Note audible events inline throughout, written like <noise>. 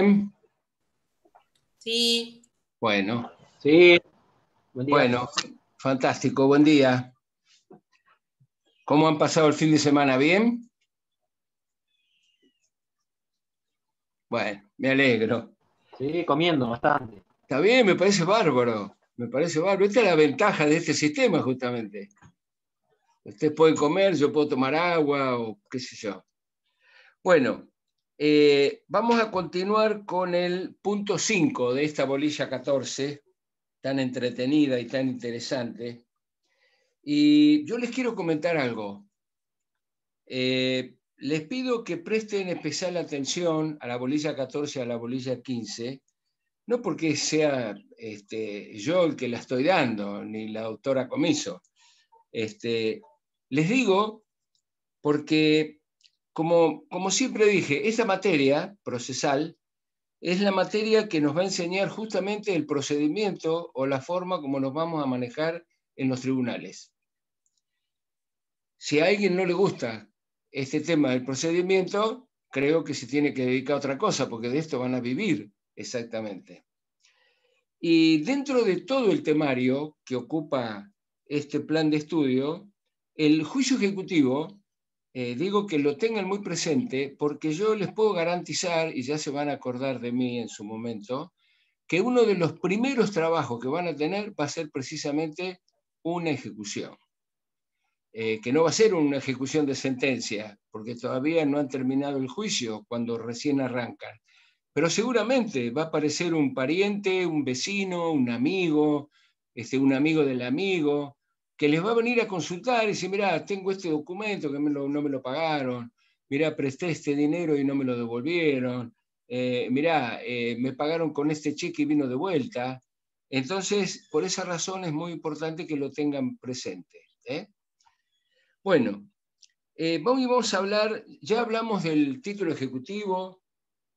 Em. Sí. Bueno. Sí. Bueno, fantástico, buen día. ¿Cómo han pasado el fin de semana? ¿Bien? Bueno, me alegro. Sí, comiendo bastante. Está bien, me parece bárbaro. Me parece bárbaro. Esta es la ventaja de este sistema, justamente. Ustedes pueden comer, yo puedo tomar agua o qué sé yo. Bueno, eh, vamos a continuar con el punto 5 de esta bolilla 14, tan entretenida y tan interesante. Y yo les quiero comentar algo. Eh, les pido que presten especial atención a la bolilla 14 y a la bolilla 15, no porque sea este, yo el que la estoy dando, ni la doctora Comiso. Este, les digo porque como, siempre dije, esa materia procesal es la materia que nos va a enseñar justamente el procedimiento o la forma como nos vamos a manejar en los tribunales. Si a alguien no le gusta este tema del procedimiento, creo que se tiene que dedicar a otra cosa, porque de esto van a vivir exactamente. Y dentro de todo el temario que ocupa este plan de estudio, el juicio ejecutivo eh, digo que lo tengan muy presente porque yo les puedo garantizar, y ya se van a acordar de mí en su momento, que uno de los primeros trabajos que van a tener va a ser precisamente una ejecución. Eh, que no va a ser una ejecución de sentencia, porque todavía no han terminado el juicio cuando recién arrancan. Pero seguramente va a aparecer un pariente, un vecino, un amigo, este, un amigo del amigo, que les va a venir a consultar y decir, mira tengo este documento que no me lo pagaron, mira presté este dinero y no me lo devolvieron, eh, mirá, eh, me pagaron con este cheque y vino de vuelta. Entonces, por esa razón es muy importante que lo tengan presente. ¿eh? Bueno, eh, vamos a hablar, ya hablamos del título ejecutivo,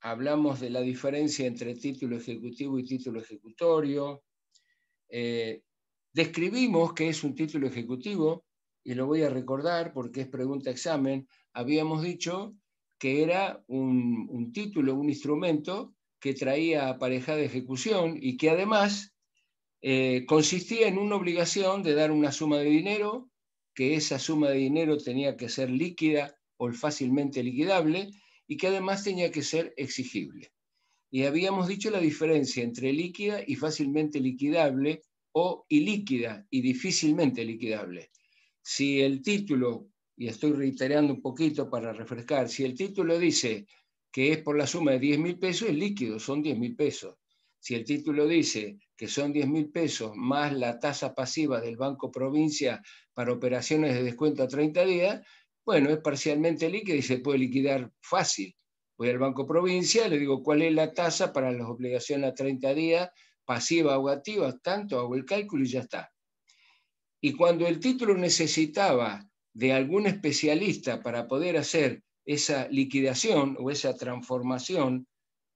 hablamos de la diferencia entre título ejecutivo y título ejecutorio, Describimos que es un título ejecutivo, y lo voy a recordar porque es pregunta-examen, habíamos dicho que era un, título, un instrumento que traía pareja de ejecución y que además eh, consistía en una obligación de dar una suma de dinero, que esa suma de dinero tenía que ser líquida o fácilmente liquidable y que además tenía que ser exigible. Y habíamos dicho la diferencia entre líquida y fácilmente liquidable o ilíquida y difícilmente liquidable. Si el título, y estoy reiterando un poquito para refrescar, si el título dice que es por la suma de 10 mil pesos, es líquido, son 10 mil pesos. Si el título dice que son 10 mil pesos más la tasa pasiva del Banco Provincia para operaciones de descuento a 30 días, bueno, es parcialmente líquida y se puede liquidar fácil. Voy al Banco Provincia, le digo cuál es la tasa para las obligaciones a 30 días pasiva o activa, tanto hago el cálculo y ya está. Y cuando el título necesitaba de algún especialista para poder hacer esa liquidación o esa transformación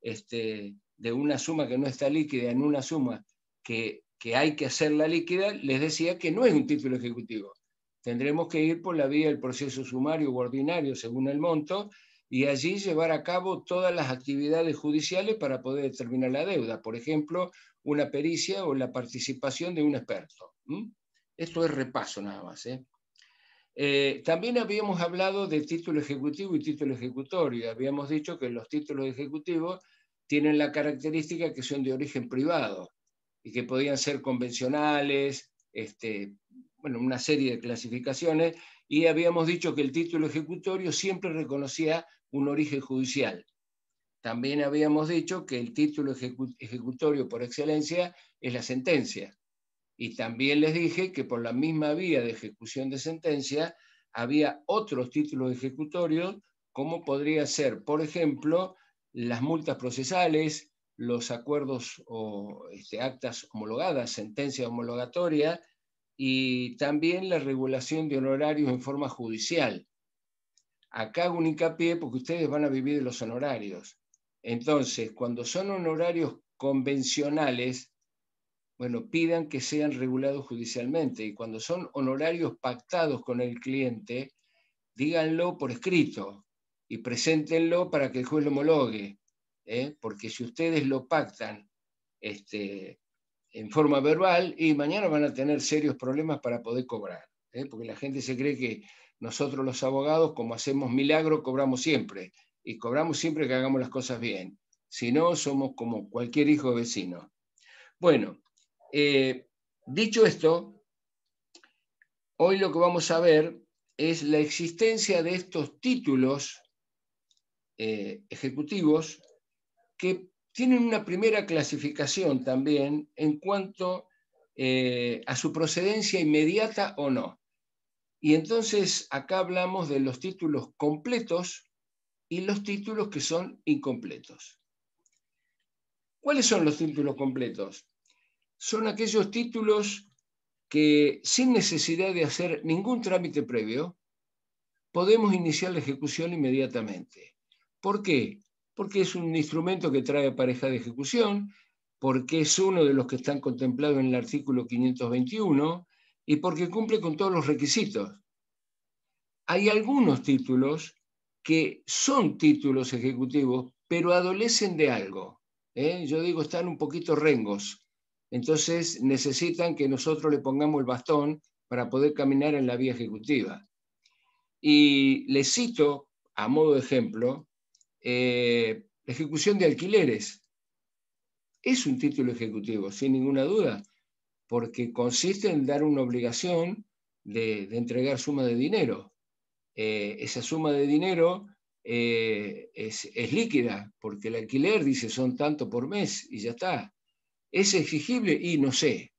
este, de una suma que no está líquida en una suma que, que hay que hacerla líquida, les decía que no es un título ejecutivo. Tendremos que ir por la vía del proceso sumario o ordinario según el monto y allí llevar a cabo todas las actividades judiciales para poder determinar la deuda, por ejemplo, una pericia o la participación de un experto. Esto es repaso nada más. ¿eh? Eh, también habíamos hablado de título ejecutivo y título ejecutorio. Habíamos dicho que los títulos ejecutivos tienen la característica que son de origen privado y que podían ser convencionales, este, bueno, una serie de clasificaciones, y habíamos dicho que el título ejecutorio siempre reconocía un origen judicial. También habíamos dicho que el título ejecutorio por excelencia es la sentencia. Y también les dije que por la misma vía de ejecución de sentencia había otros títulos ejecutorios, como podría ser, por ejemplo, las multas procesales, los acuerdos o este, actas homologadas, sentencia homologatoria, y también la regulación de honorarios en forma judicial, Acá hago un hincapié porque ustedes van a vivir de los honorarios. Entonces, cuando son honorarios convencionales, bueno, pidan que sean regulados judicialmente y cuando son honorarios pactados con el cliente, díganlo por escrito y preséntenlo para que el juez lo homologue, ¿eh? porque si ustedes lo pactan este, en forma verbal, y mañana van a tener serios problemas para poder cobrar, ¿eh? porque la gente se cree que nosotros los abogados, como hacemos milagro, cobramos siempre y cobramos siempre que hagamos las cosas bien. Si no, somos como cualquier hijo vecino. Bueno, eh, dicho esto, hoy lo que vamos a ver es la existencia de estos títulos eh, ejecutivos que tienen una primera clasificación también en cuanto eh, a su procedencia inmediata o no. Y entonces acá hablamos de los títulos completos y los títulos que son incompletos. ¿Cuáles son los títulos completos? Son aquellos títulos que sin necesidad de hacer ningún trámite previo, podemos iniciar la ejecución inmediatamente. ¿Por qué? Porque es un instrumento que trae pareja de ejecución, porque es uno de los que están contemplados en el artículo 521, y porque cumple con todos los requisitos. Hay algunos títulos que son títulos ejecutivos, pero adolecen de algo. ¿eh? Yo digo, están un poquito rengos. Entonces necesitan que nosotros le pongamos el bastón para poder caminar en la vía ejecutiva. Y les cito, a modo de ejemplo, la eh, ejecución de alquileres. Es un título ejecutivo, sin ninguna duda, porque consiste en dar una obligación de, entregar suma de dinero. Eh, esa suma de dinero eh, es, es, líquida, porque el alquiler dice son tanto por mes y ya está. ¿Es exigible? Y no sé.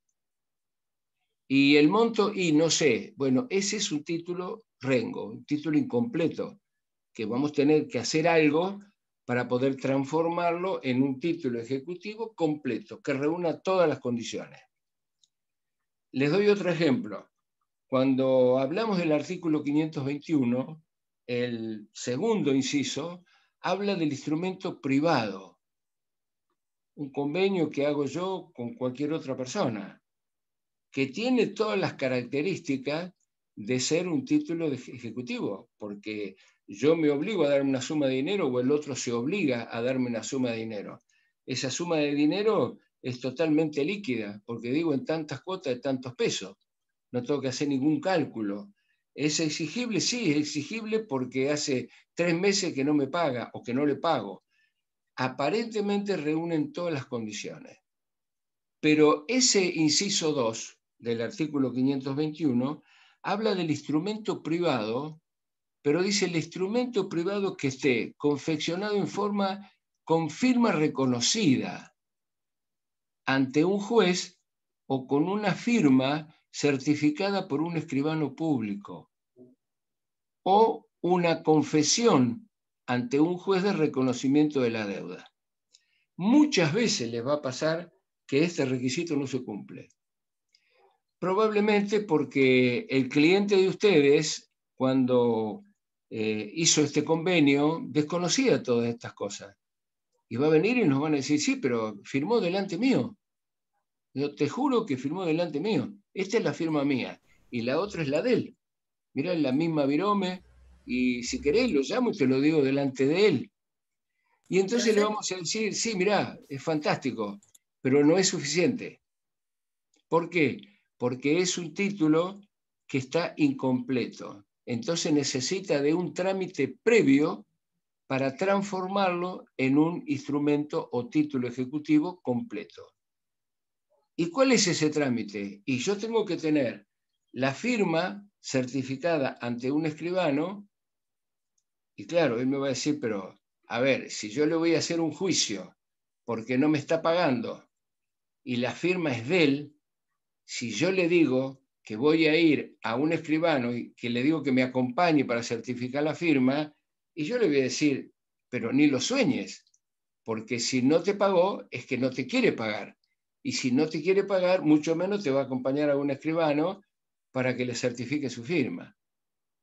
Y el monto, y no sé. Bueno, ese es un título rengo, un título incompleto, que vamos a tener que hacer algo para poder transformarlo en un título ejecutivo completo, que reúna todas las condiciones. Les doy otro ejemplo. Cuando hablamos del artículo 521, el segundo inciso habla del instrumento privado, un convenio que hago yo con cualquier otra persona, que tiene todas las características de ser un título ejecutivo, porque yo me obligo a darme una suma de dinero o el otro se obliga a darme una suma de dinero. Esa suma de dinero es totalmente líquida, porque digo en tantas cuotas de tantos pesos. No tengo que hacer ningún cálculo. ¿Es exigible? Sí, es exigible porque hace tres meses que no me paga o que no le pago. Aparentemente reúnen todas las condiciones. Pero ese inciso 2 del artículo 521 habla del instrumento privado, pero dice el instrumento privado que esté confeccionado en forma con firma reconocida ante un juez o con una firma certificada por un escribano público o una confesión ante un juez de reconocimiento de la deuda. Muchas veces les va a pasar que este requisito no se cumple. Probablemente porque el cliente de ustedes, cuando eh, hizo este convenio, desconocía todas estas cosas. Y va a venir y nos van a decir, sí, pero firmó delante mío. Yo te juro que firmó delante mío. Esta es la firma mía y la otra es la de él. Mirá, la misma virome y si querés lo llamo y te lo digo delante de él. Y entonces le vamos a decir, sí, mirá, es fantástico, pero no es suficiente. ¿Por qué? Porque es un título que está incompleto. Entonces necesita de un trámite previo para transformarlo en un instrumento o título ejecutivo completo. ¿Y cuál es ese trámite? Y yo tengo que tener la firma certificada ante un escribano, y claro, él me va a decir, pero a ver, si yo le voy a hacer un juicio porque no me está pagando y la firma es de él, si yo le digo que voy a ir a un escribano y que le digo que me acompañe para certificar la firma, y yo le voy a decir, pero ni lo sueñes, porque si no te pagó es que no te quiere pagar. Y si no te quiere pagar, mucho menos te va a acompañar a un escribano para que le certifique su firma.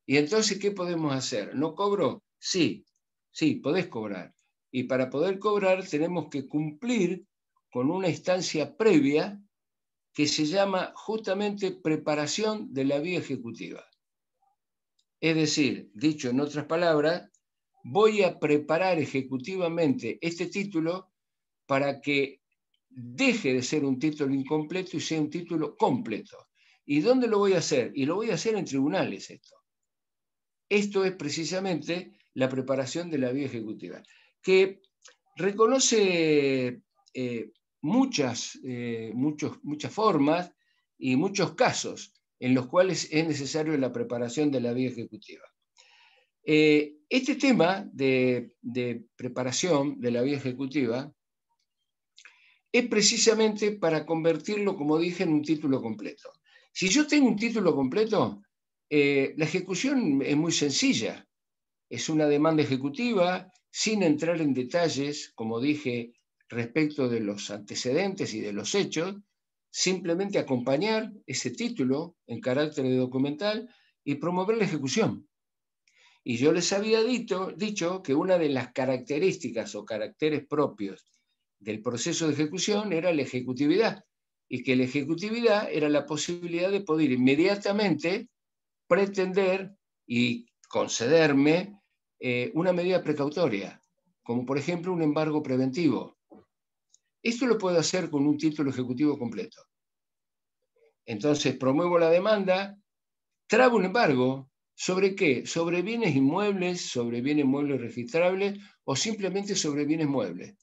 Y entonces, ¿qué podemos hacer? ¿No cobro? Sí, sí, podés cobrar. Y para poder cobrar tenemos que cumplir con una instancia previa que se llama justamente preparación de la vía ejecutiva. Es decir, dicho en otras palabras, voy a preparar ejecutivamente este título para que deje de ser un título incompleto y sea un título completo. ¿Y dónde lo voy a hacer? Y lo voy a hacer en tribunales esto. Esto es precisamente la preparación de la vía ejecutiva, que reconoce eh, muchas, eh, muchos, muchas formas y muchos casos en los cuales es necesaria la preparación de la vía ejecutiva. Eh, este tema de, preparación de la vía ejecutiva es precisamente para convertirlo, como dije, en un título completo. Si yo tengo un título completo, eh, la ejecución es muy sencilla. Es una demanda ejecutiva sin entrar en detalles, como dije, respecto de los antecedentes y de los hechos, simplemente acompañar ese título en carácter de documental y promover la ejecución. Y yo les había dicho, dicho que una de las características o caracteres propios del proceso de ejecución era la ejecutividad, y que la ejecutividad era la posibilidad de poder inmediatamente pretender y concederme eh, una medida precautoria, como por ejemplo un embargo preventivo. Esto lo puedo hacer con un título ejecutivo completo. Entonces promuevo la demanda, trago un embargo, ¿Sobre qué? ¿Sobre bienes inmuebles, sobre bienes muebles registrables o simplemente sobre bienes muebles?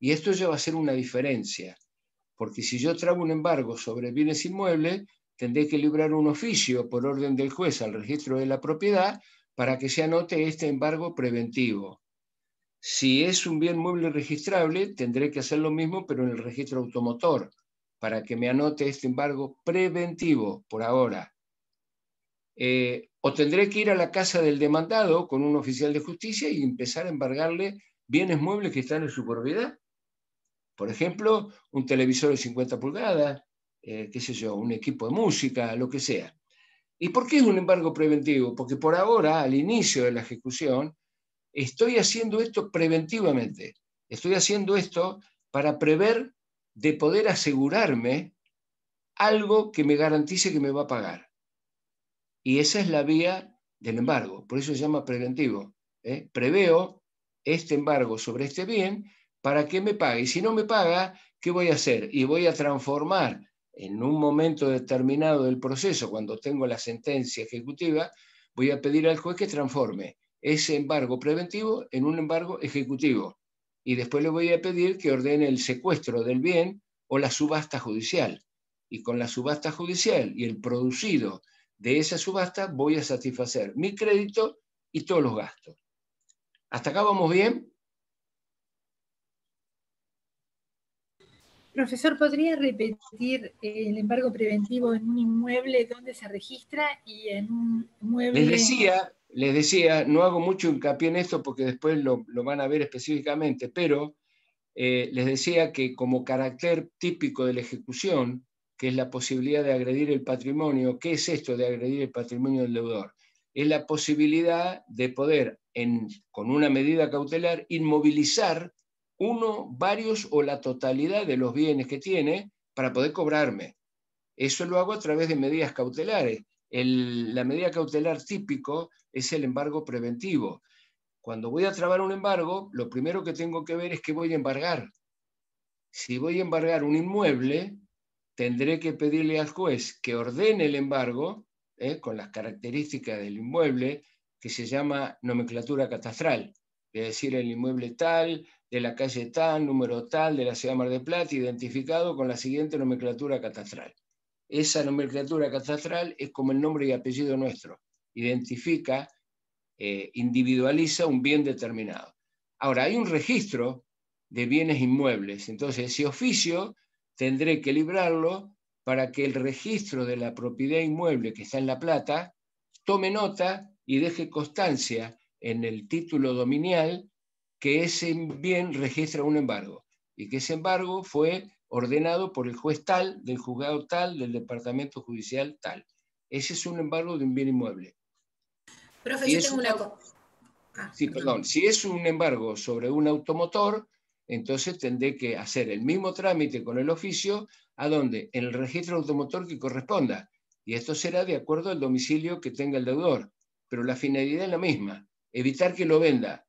Y esto ya va a ser una diferencia, porque si yo trago un embargo sobre bienes inmuebles, tendré que librar un oficio por orden del juez al registro de la propiedad para que se anote este embargo preventivo. Si es un bien mueble registrable, tendré que hacer lo mismo, pero en el registro automotor, para que me anote este embargo preventivo por ahora. Eh, o tendré que ir a la casa del demandado con un oficial de justicia y empezar a embargarle bienes muebles que están en su propiedad. Por ejemplo, un televisor de 50 pulgadas, eh, qué sé yo, un equipo de música, lo que sea. ¿Y por qué es un embargo preventivo? Porque por ahora, al inicio de la ejecución, estoy haciendo esto preventivamente. Estoy haciendo esto para prever de poder asegurarme algo que me garantice que me va a pagar. Y esa es la vía del embargo, por eso se llama preventivo. ¿eh? Preveo este embargo sobre este bien para que me pague. Y si no me paga, ¿qué voy a hacer? Y voy a transformar en un momento determinado del proceso, cuando tengo la sentencia ejecutiva, voy a pedir al juez que transforme ese embargo preventivo en un embargo ejecutivo. Y después le voy a pedir que ordene el secuestro del bien o la subasta judicial. Y con la subasta judicial y el producido de esa subasta voy a satisfacer mi crédito y todos los gastos. ¿Hasta acá vamos bien? Profesor, ¿podría repetir el embargo preventivo en un inmueble donde se registra y en un inmueble...? Les decía, les decía, no hago mucho hincapié en esto porque después lo, van a ver específicamente, pero eh, les decía que como carácter típico de la ejecución, es la posibilidad de agredir el patrimonio. ¿Qué es esto de agredir el patrimonio del deudor? Es la posibilidad de poder, con una medida cautelar, inmovilizar uno, varios o la totalidad de los bienes que tiene para poder cobrarme. Eso lo hago a través de medidas cautelares. la medida cautelar típico es el embargo preventivo. Cuando voy a trabar un embargo, lo primero que tengo que ver es que voy a embargar. Si voy a embargar un inmueble, tendré que pedirle al juez que ordene el embargo ¿eh? con las características del inmueble que se llama nomenclatura catastral, es decir, el inmueble tal, de la calle tal, número tal, de la ciudad de Mar de Plata, identificado con la siguiente nomenclatura catastral. Esa nomenclatura catastral es como el nombre y apellido nuestro, identifica, eh, individualiza un bien determinado. Ahora, hay un registro de bienes inmuebles, entonces ese oficio tendré que librarlo para que el registro de la propiedad inmueble que está en La Plata tome nota y deje constancia en el título dominial que ese bien registra un embargo y que ese embargo fue ordenado por el juez tal, del juzgado tal, del departamento judicial tal. Ese es un embargo de un bien inmueble. Profe, yo tengo una... cosa. Ah, sí, perdón. Si es un embargo sobre un automotor, entonces tendré que hacer el mismo trámite con el oficio, ¿a dónde? En el registro automotor que corresponda. Y esto será de acuerdo al domicilio que tenga el deudor, pero la finalidad es la misma, evitar que lo venda,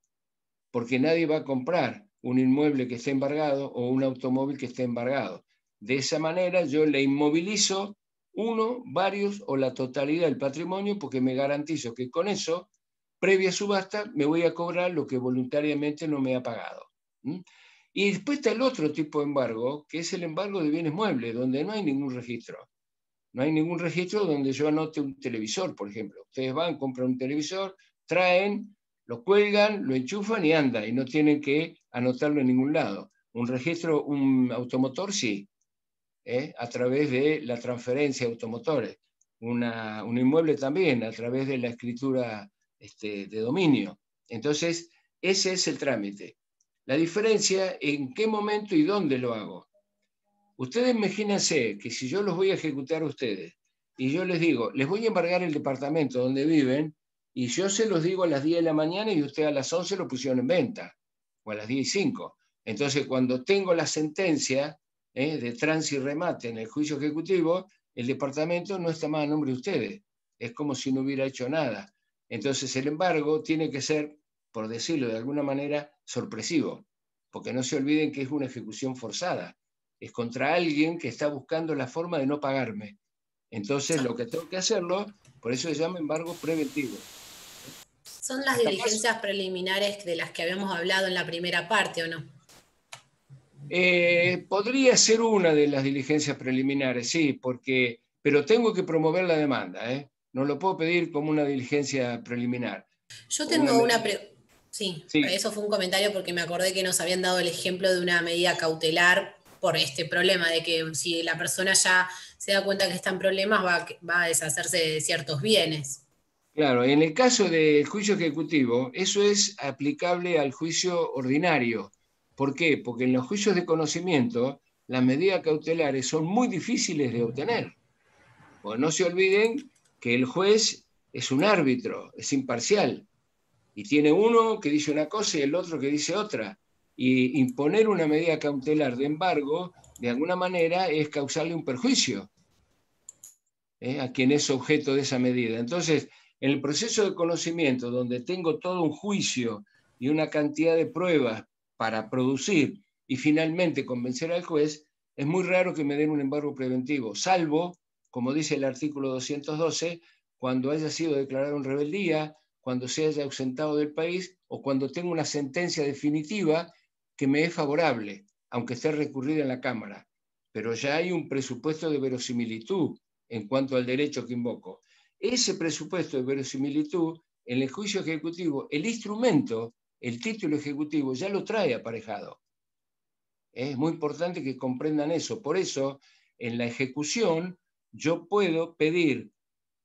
porque nadie va a comprar un inmueble que esté embargado o un automóvil que esté embargado. De esa manera yo le inmovilizo uno, varios o la totalidad del patrimonio porque me garantizo que con eso, previa subasta, me voy a cobrar lo que voluntariamente no me ha pagado. Y después está el otro tipo de embargo, que es el embargo de bienes muebles, donde no hay ningún registro. No hay ningún registro donde yo anote un televisor, por ejemplo. Ustedes van, compran un televisor, traen, lo cuelgan, lo enchufan y anda, y no tienen que anotarlo en ningún lado. Un registro, un automotor, sí, ¿eh? a través de la transferencia de automotores. un inmueble también, a través de la escritura este, de dominio. Entonces, ese es el trámite. La diferencia en qué momento y dónde lo hago. Ustedes imagínense que si yo los voy a ejecutar a ustedes y yo les digo, les voy a embargar el departamento donde viven y yo se los digo a las 10 de la mañana y ustedes a las 11 lo pusieron en venta o a las 10 y 5. Entonces, cuando tengo la sentencia ¿eh? de trans y remate en el juicio ejecutivo, el departamento no está más a nombre de ustedes. Es como si no hubiera hecho nada. Entonces, el embargo tiene que ser, por decirlo de alguna manera, sorpresivo, porque no se olviden que es una ejecución forzada, es contra alguien que está buscando la forma de no pagarme. Entonces, lo que tengo que hacerlo, por eso se llama embargo preventivo. Son las diligencias preliminares de las que habíamos hablado en la primera parte, ¿o no? Eh, podría ser una de las diligencias preliminares, sí, porque, pero tengo que promover la demanda, ¿eh? No lo puedo pedir como una diligencia preliminar. Yo tengo una, Sí, eso fue un comentario porque me acordé que nos habían dado el ejemplo de una medida cautelar por este problema, de que si la persona ya se da cuenta que está en problemas, va, a deshacerse de ciertos bienes. Claro, en el caso del juicio ejecutivo, eso es aplicable al juicio ordinario. ¿Por qué? Porque en los juicios de conocimiento, las medidas cautelares son muy difíciles de obtener. O pues no se olviden que el juez es un árbitro, es imparcial y tiene uno que dice una cosa y el otro que dice otra. Y imponer una medida cautelar de embargo, de alguna manera, es causarle un perjuicio eh, a quien es objeto de esa medida. Entonces, en el proceso de conocimiento, donde tengo todo un juicio y una cantidad de pruebas para producir y finalmente convencer al juez, es muy raro que me den un embargo preventivo, salvo, como dice el artículo 212, cuando haya sido declarado en rebeldía, cuando se haya ausentado del país o cuando tenga una sentencia definitiva que me es favorable, aunque esté recurrida en la Cámara. Pero ya hay un presupuesto de verosimilitud en cuanto al derecho que invoco. Ese presupuesto de verosimilitud en el juicio ejecutivo, el instrumento, el título ejecutivo, ya lo trae aparejado. Es muy importante que comprendan eso. Por eso, en la ejecución, yo puedo pedir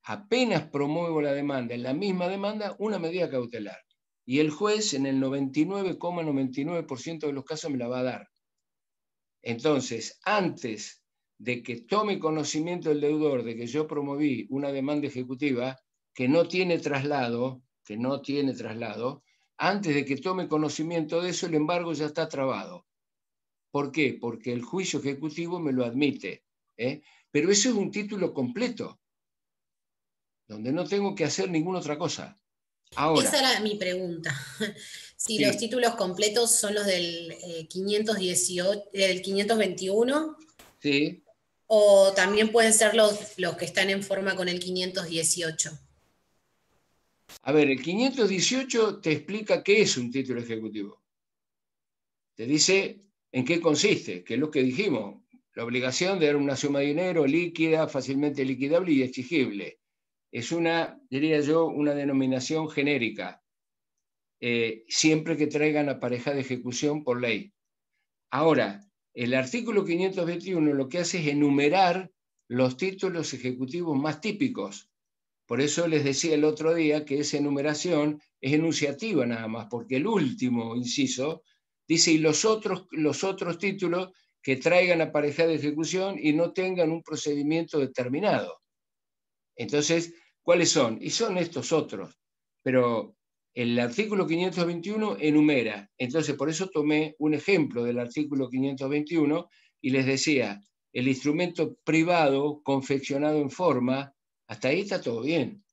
apenas promuevo la demanda, en la misma demanda, una medida cautelar. Y el juez en el 99,99% de los casos me la va a dar. Entonces, antes de que tome conocimiento el deudor de que yo promoví una demanda ejecutiva que no tiene traslado, que no tiene traslado, antes de que tome conocimiento de eso, el embargo ya está trabado. ¿Por qué? Porque el juicio ejecutivo me lo admite. ¿eh? Pero eso es un título completo donde no tengo que hacer ninguna otra cosa. Ahora, Esa era mi pregunta. <laughs> Si los títulos completos son los del, eh, eh, del 521. Sí. O también pueden ser los, los que están en forma con el 518. A ver, el 518 te explica qué es un título ejecutivo. Te dice en qué consiste, que es lo que dijimos, la obligación de dar una suma de dinero líquida, fácilmente liquidable y exigible es una, diría yo, una denominación genérica, eh, siempre que traigan a pareja de ejecución por ley. Ahora, el artículo 521 lo que hace es enumerar los títulos ejecutivos más típicos. Por eso les decía el otro día que esa enumeración es enunciativa nada más, porque el último inciso dice, y los otros, los otros títulos que traigan a pareja de ejecución y no tengan un procedimiento determinado. Entonces, ¿Cuáles son? Y son estos otros. Pero el artículo 521 enumera. Entonces, por eso tomé un ejemplo del artículo 521 y les decía, el instrumento privado confeccionado en forma, hasta ahí está todo bien.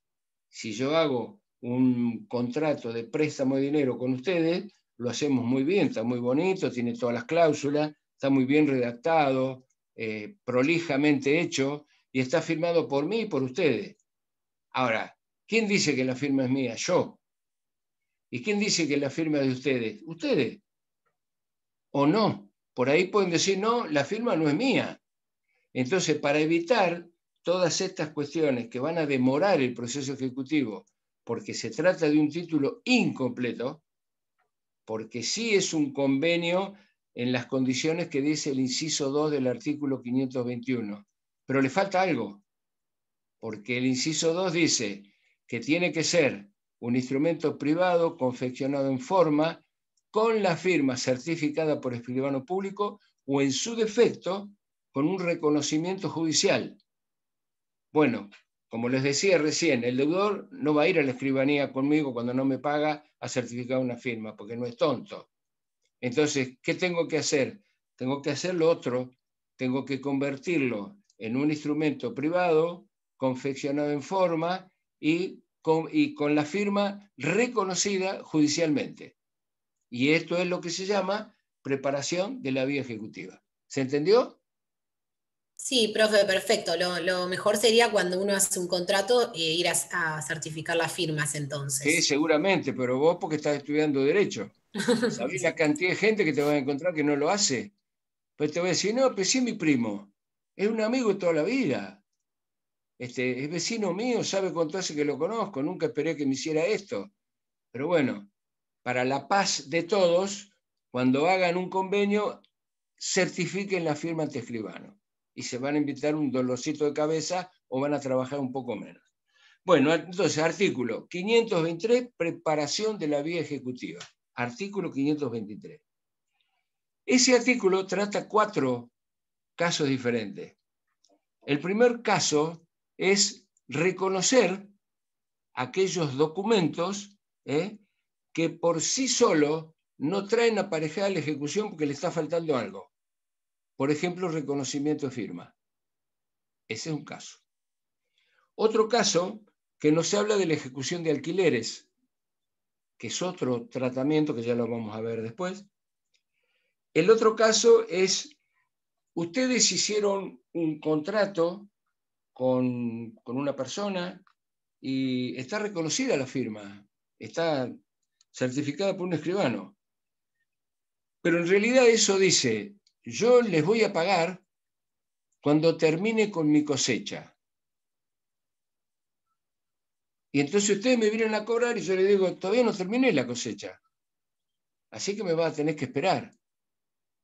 Si yo hago un contrato de préstamo de dinero con ustedes, lo hacemos muy bien, está muy bonito, tiene todas las cláusulas, está muy bien redactado, eh, prolijamente hecho y está firmado por mí y por ustedes. Ahora, ¿quién dice que la firma es mía? Yo. ¿Y quién dice que la firma es de ustedes? Ustedes. ¿O no? Por ahí pueden decir, no, la firma no es mía. Entonces, para evitar todas estas cuestiones que van a demorar el proceso ejecutivo, porque se trata de un título incompleto, porque sí es un convenio en las condiciones que dice el inciso 2 del artículo 521, pero le falta algo porque el inciso 2 dice que tiene que ser un instrumento privado confeccionado en forma con la firma certificada por escribano público o en su defecto con un reconocimiento judicial. Bueno, como les decía recién, el deudor no va a ir a la escribanía conmigo cuando no me paga a certificar una firma, porque no es tonto. Entonces, ¿qué tengo que hacer? Tengo que hacer lo otro, tengo que convertirlo en un instrumento privado confeccionado en forma y con, la firma reconocida judicialmente. Y esto es lo que se llama preparación de la vía ejecutiva. ¿Se entendió? Sí, profe, perfecto. Lo, mejor sería cuando uno hace un contrato e ir a, certificar las firmas entonces. Sí, seguramente, pero vos porque estás estudiando derecho. <laughs> Sabés la cantidad de gente que te vas a encontrar que no lo hace. Pues te voy a decir, no, pues sí mi primo. Es un amigo de toda la vida. Este, es vecino mío, sabe cuánto hace que lo conozco, nunca esperé que me hiciera esto. Pero bueno, para la paz de todos, cuando hagan un convenio, certifiquen la firma ante escribano y se van a invitar un dolorcito de cabeza o van a trabajar un poco menos. Bueno, entonces, artículo 523, preparación de la vía ejecutiva. Artículo 523. Ese artículo trata cuatro casos diferentes. El primer caso es reconocer aquellos documentos ¿eh? que por sí solo no traen aparejada la ejecución porque le está faltando algo. Por ejemplo, reconocimiento de firma. Ese es un caso. Otro caso que no se habla de la ejecución de alquileres, que es otro tratamiento que ya lo vamos a ver después. El otro caso es, ustedes hicieron un contrato con, una persona y está reconocida la firma, está certificada por un escribano. Pero en realidad eso dice, yo les voy a pagar cuando termine con mi cosecha. Y entonces ustedes me vienen a cobrar y yo les digo, todavía no terminé la cosecha. Así que me va a tener que esperar.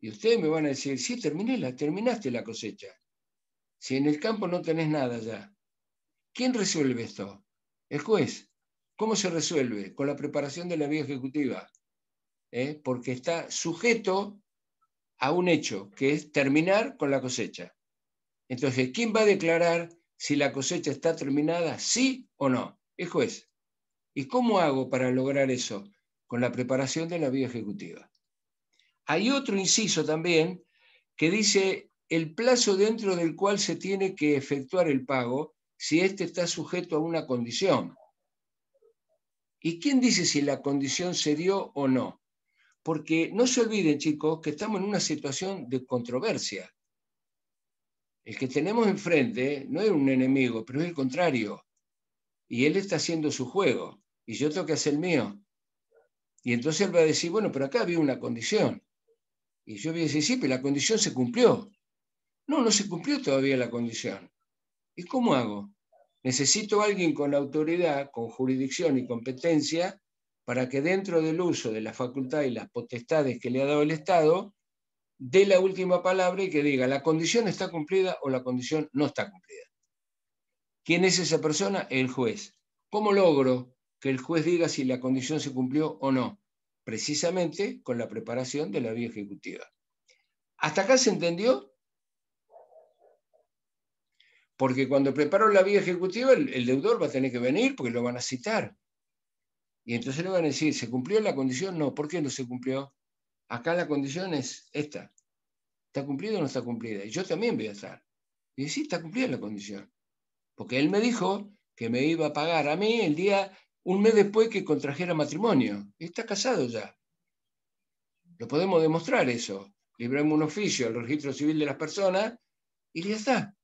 Y ustedes me van a decir, sí, terminé la, terminaste la cosecha. Si en el campo no tenés nada ya, ¿quién resuelve esto? El juez. ¿Cómo se resuelve? Con la preparación de la vía ejecutiva. ¿eh? Porque está sujeto a un hecho, que es terminar con la cosecha. Entonces, ¿quién va a declarar si la cosecha está terminada, sí o no? El juez. ¿Y cómo hago para lograr eso? Con la preparación de la vía ejecutiva. Hay otro inciso también que dice el plazo dentro del cual se tiene que efectuar el pago si éste está sujeto a una condición. ¿Y quién dice si la condición se dio o no? Porque no se olviden, chicos, que estamos en una situación de controversia. El que tenemos enfrente no es un enemigo, pero es el contrario. Y él está haciendo su juego y yo tengo que hacer el mío. Y entonces él va a decir, bueno, pero acá había una condición. Y yo voy a decir, sí, pero la condición se cumplió. No, no se cumplió todavía la condición. ¿Y cómo hago? Necesito a alguien con autoridad, con jurisdicción y competencia para que dentro del uso de la facultad y las potestades que le ha dado el Estado, dé la última palabra y que diga la condición está cumplida o la condición no está cumplida. ¿Quién es esa persona? El juez. ¿Cómo logro que el juez diga si la condición se cumplió o no? Precisamente con la preparación de la vía ejecutiva. ¿Hasta acá se entendió? porque cuando preparo la vía ejecutiva, el, deudor va a tener que venir porque lo van a citar. Y entonces le van a decir, ¿se cumplió la condición? No, ¿por qué no se cumplió? Acá la condición es esta. ¿Está cumplida o no está cumplida? Y yo también voy a estar. Y sí, está cumplida la condición. Porque él me dijo que me iba a pagar a mí el día, un mes después que contrajera matrimonio. está casado ya. Lo podemos demostrar eso. Libramos un oficio al registro civil de las personas y ya está.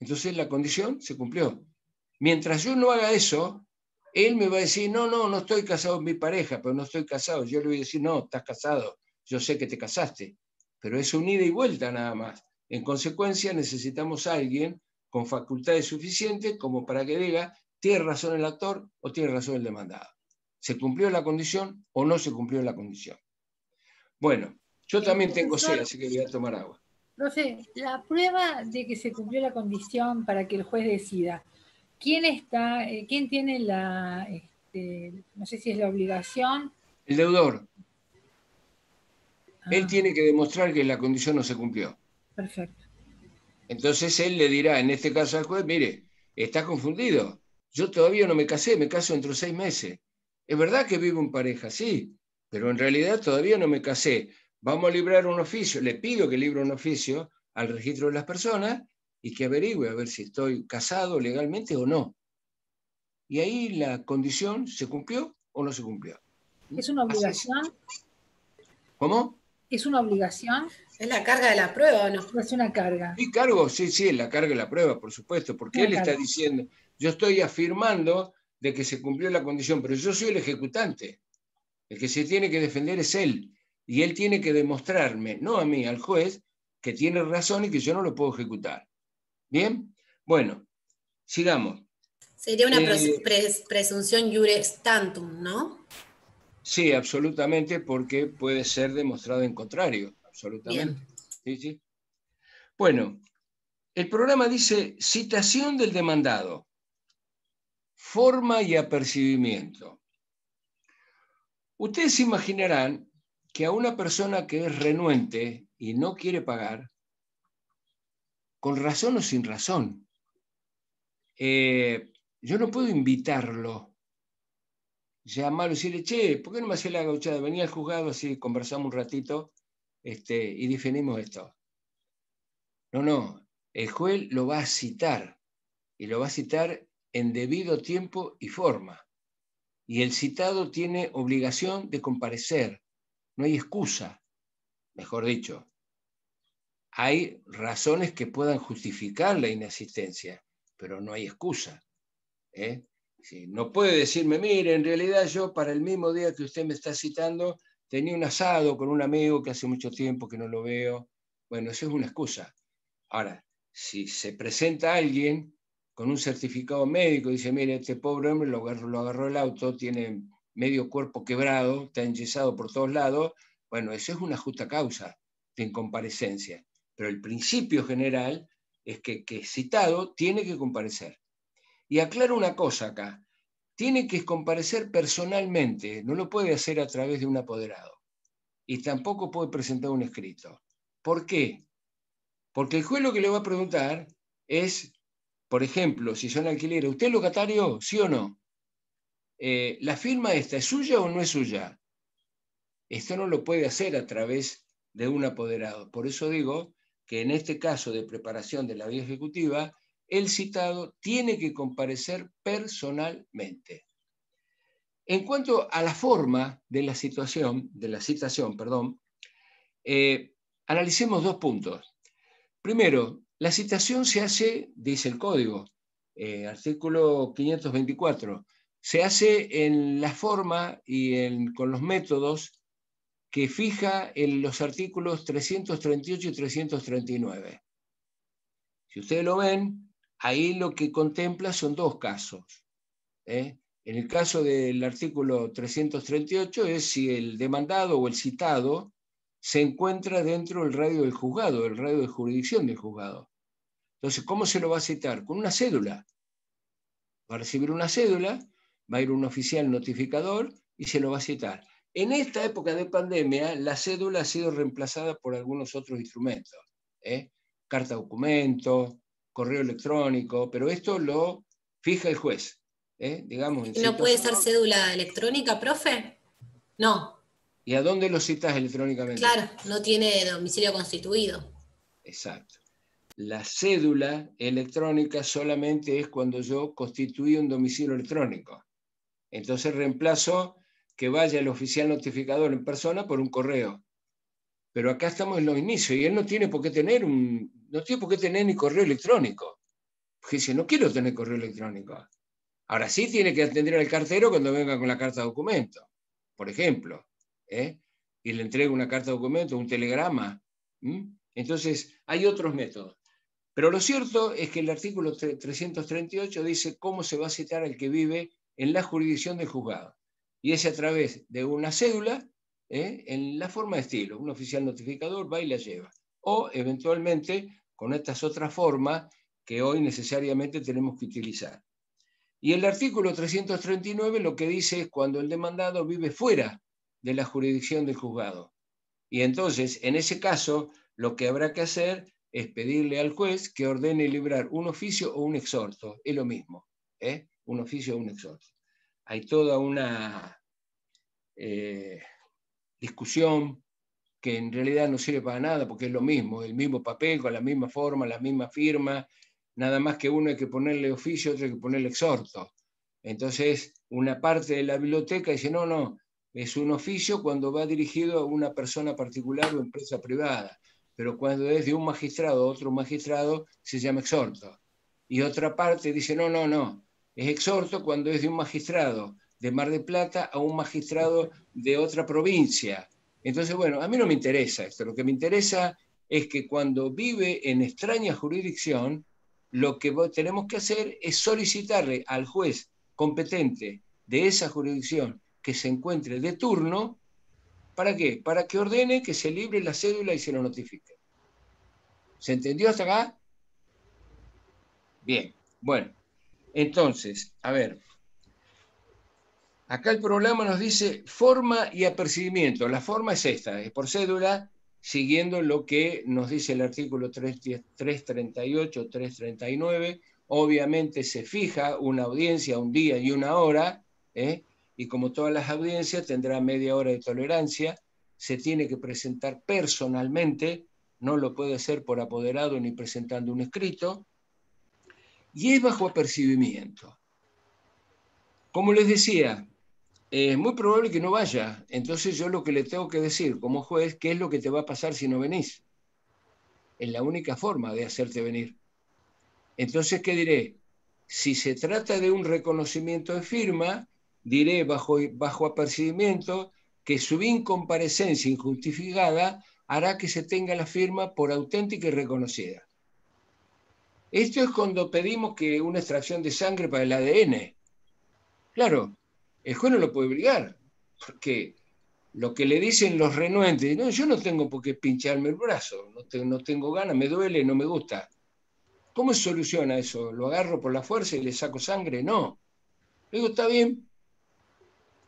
Entonces la condición se cumplió. Mientras yo no haga eso, él me va a decir, no, no, no estoy casado con mi pareja, pero no estoy casado. Yo le voy a decir, no, estás casado, yo sé que te casaste, pero es un ida y vuelta nada más. En consecuencia, necesitamos a alguien con facultades suficientes como para que diga, tiene razón el actor o tiene razón el demandado. ¿Se cumplió la condición o no se cumplió la condición? Bueno, yo también tengo sed, así que voy a tomar agua. Entonces, la prueba de que se cumplió la condición para que el juez decida, ¿quién está, eh, quién tiene la, este, no sé si es la obligación? El deudor. Ah. Él tiene que demostrar que la condición no se cumplió. Perfecto. Entonces él le dirá, en este caso al juez, mire, está confundido. Yo todavía no me casé, me caso dentro de seis meses. Es verdad que vivo en pareja, sí, pero en realidad todavía no me casé vamos a librar un oficio, le pido que libre un oficio al registro de las personas y que averigüe a ver si estoy casado legalmente o no. Y ahí la condición se cumplió o no se cumplió. ¿Es una obligación? ¿Cómo? ¿Es una obligación? Es la carga de la prueba, ¿no? Es una carga. Sí, cargo, sí, sí, es la carga de la prueba, por supuesto, porque él está diciendo, yo estoy afirmando de que se cumplió la condición, pero yo soy el ejecutante. El que se tiene que defender es él y él tiene que demostrarme, no a mí, al juez, que tiene razón y que yo no lo puedo ejecutar. ¿Bien? Bueno, sigamos. Sería una eh, presunción juris tantum, ¿no? Sí, absolutamente, porque puede ser demostrado en contrario, absolutamente. Sí, sí. Bueno, el programa dice citación del demandado, forma y apercibimiento. Ustedes imaginarán que a una persona que es renuente y no quiere pagar, con razón o sin razón, eh, yo no puedo invitarlo, llamarlo y decirle, che, ¿por qué no me hace la gauchada? Venía al juzgado, así conversamos un ratito este, y definimos esto. No, no, el juez lo va a citar y lo va a citar en debido tiempo y forma. Y el citado tiene obligación de comparecer no hay excusa, mejor dicho. Hay razones que puedan justificar la inasistencia, pero no hay excusa. ¿eh? no puede decirme, mire, en realidad yo para el mismo día que usted me está citando, tenía un asado con un amigo que hace mucho tiempo que no lo veo. Bueno, eso es una excusa. Ahora, si se presenta alguien con un certificado médico y dice, mire, este pobre hombre lo lo agarró el auto, tiene medio cuerpo quebrado, está enyesado por todos lados, bueno, eso es una justa causa de incomparecencia. Pero el principio general es que, que citado tiene que comparecer. Y aclaro una cosa acá, tiene que comparecer personalmente, no lo puede hacer a través de un apoderado. Y tampoco puede presentar un escrito. ¿Por qué? Porque el juez lo que le va a preguntar es, por ejemplo, si son alquiler, ¿usted es locatario? ¿Sí o no? Eh, ¿la firma esta es suya o no es suya? Esto no lo puede hacer a través de un apoderado. Por eso digo que en este caso de preparación de la vía ejecutiva, el citado tiene que comparecer personalmente. En cuanto a la forma de la situación, de la citación, perdón, eh, analicemos dos puntos. Primero, la citación se hace, dice el código, eh, artículo 524, se hace en la forma y con los métodos que fija en los artículos 338 y 339. Si ustedes lo ven, ahí lo que contempla son dos casos. ¿eh? En el caso del artículo 338 es si el demandado o el citado se encuentra dentro del radio del juzgado, el radio de jurisdicción del juzgado. Entonces, ¿cómo se lo va a citar? Con una cédula. Va a recibir una cédula va a ir un oficial notificador y se lo va a citar. En esta época de pandemia, la cédula ha sido reemplazada por algunos otros instrumentos, ¿eh? carta documento, correo electrónico, pero esto lo fija el juez. ¿eh? Digamos, ¿No puede ser cédula electrónica, profe? No. ¿Y a dónde lo citas electrónicamente? Claro, no tiene domicilio constituido. Exacto. La cédula electrónica solamente es cuando yo constituí un domicilio electrónico. Entonces reemplazo que vaya el oficial notificador en persona por un correo. Pero acá estamos en los inicios y él no tiene por qué tener un, tener ni correo electrónico. Porque dice, no quiero tener correo electrónico. Ahora sí tiene que atender al cartero cuando venga con la carta de documento, por ejemplo, ¿eh? y le entrega una carta de documento, un telegrama. Entonces, hay otros métodos. Pero lo cierto es que el artículo 338 dice cómo se va a citar al que vive en la jurisdicción del juzgado. Y es a través de una cédula ¿eh? en la forma de estilo. Un oficial notificador va y la lleva. O eventualmente con estas otras formas que hoy necesariamente tenemos que utilizar. Y el artículo 339 lo que dice es cuando el demandado vive fuera de la jurisdicción del juzgado. Y entonces, en ese caso, lo que habrá que hacer es pedirle al juez que ordene librar un oficio o un exhorto, es lo mismo. ¿eh? un oficio o un exhorto. Hay toda una eh, discusión que en realidad no sirve para nada porque es lo mismo, el mismo papel, con la misma forma, la misma firma, nada más que uno hay que ponerle oficio, otro hay que ponerle exhorto. Entonces, una parte de la biblioteca dice, no, no, es un oficio cuando va dirigido a una persona particular o empresa privada, pero cuando es de un magistrado a otro magistrado se llama exhorto. Y otra parte dice, no, no, no, es exhorto cuando es de un magistrado de Mar de Plata a un magistrado de otra provincia. Entonces, bueno, a mí no me interesa esto. Lo que me interesa es que cuando vive en extraña jurisdicción, lo que tenemos que hacer es solicitarle al juez competente de esa jurisdicción que se encuentre de turno, ¿para qué? Para que ordene que se libre la cédula y se lo notifique. ¿Se entendió hasta acá? Bien, bueno. Entonces, a ver, acá el programa nos dice forma y apercibimiento. La forma es esta, es por cédula, siguiendo lo que nos dice el artículo 338, 339. Obviamente se fija una audiencia, un día y una hora, ¿eh? y como todas las audiencias tendrá media hora de tolerancia, se tiene que presentar personalmente, no lo puede hacer por apoderado ni presentando un escrito, y es bajo apercibimiento. Como les decía, eh, es muy probable que no vaya, entonces yo lo que le tengo que decir como juez, ¿qué es lo que te va a pasar si no venís? Es la única forma de hacerte venir. Entonces, ¿qué diré? Si se trata de un reconocimiento de firma, diré bajo, bajo apercibimiento que su incomparecencia injustificada hará que se tenga la firma por auténtica y reconocida. Esto es cuando pedimos que una extracción de sangre para el ADN. Claro, el juez no lo puede obligar, porque lo que le dicen los renuentes, no, yo no tengo por qué pincharme el brazo, no, no tengo ganas, me duele, no me gusta. ¿Cómo se soluciona eso? ¿Lo agarro por la fuerza y le saco sangre? No. Le digo, está bien,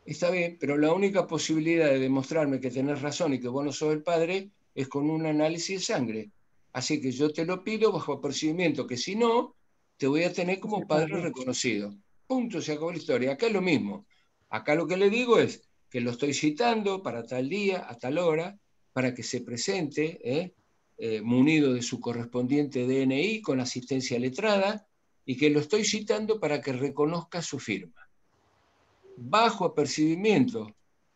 está bien, pero la única posibilidad de demostrarme que tenés razón y que vos no sos el padre es con un análisis de sangre. Así que yo te lo pido bajo apercibimiento que si no, te voy a tener como padre reconocido. Punto, se acabó la historia. Acá es lo mismo. Acá lo que le digo es que lo estoy citando para tal día, a tal hora, para que se presente, ¿eh? Eh, munido de su correspondiente DNI con asistencia letrada, y que lo estoy citando para que reconozca su firma. Bajo apercibimiento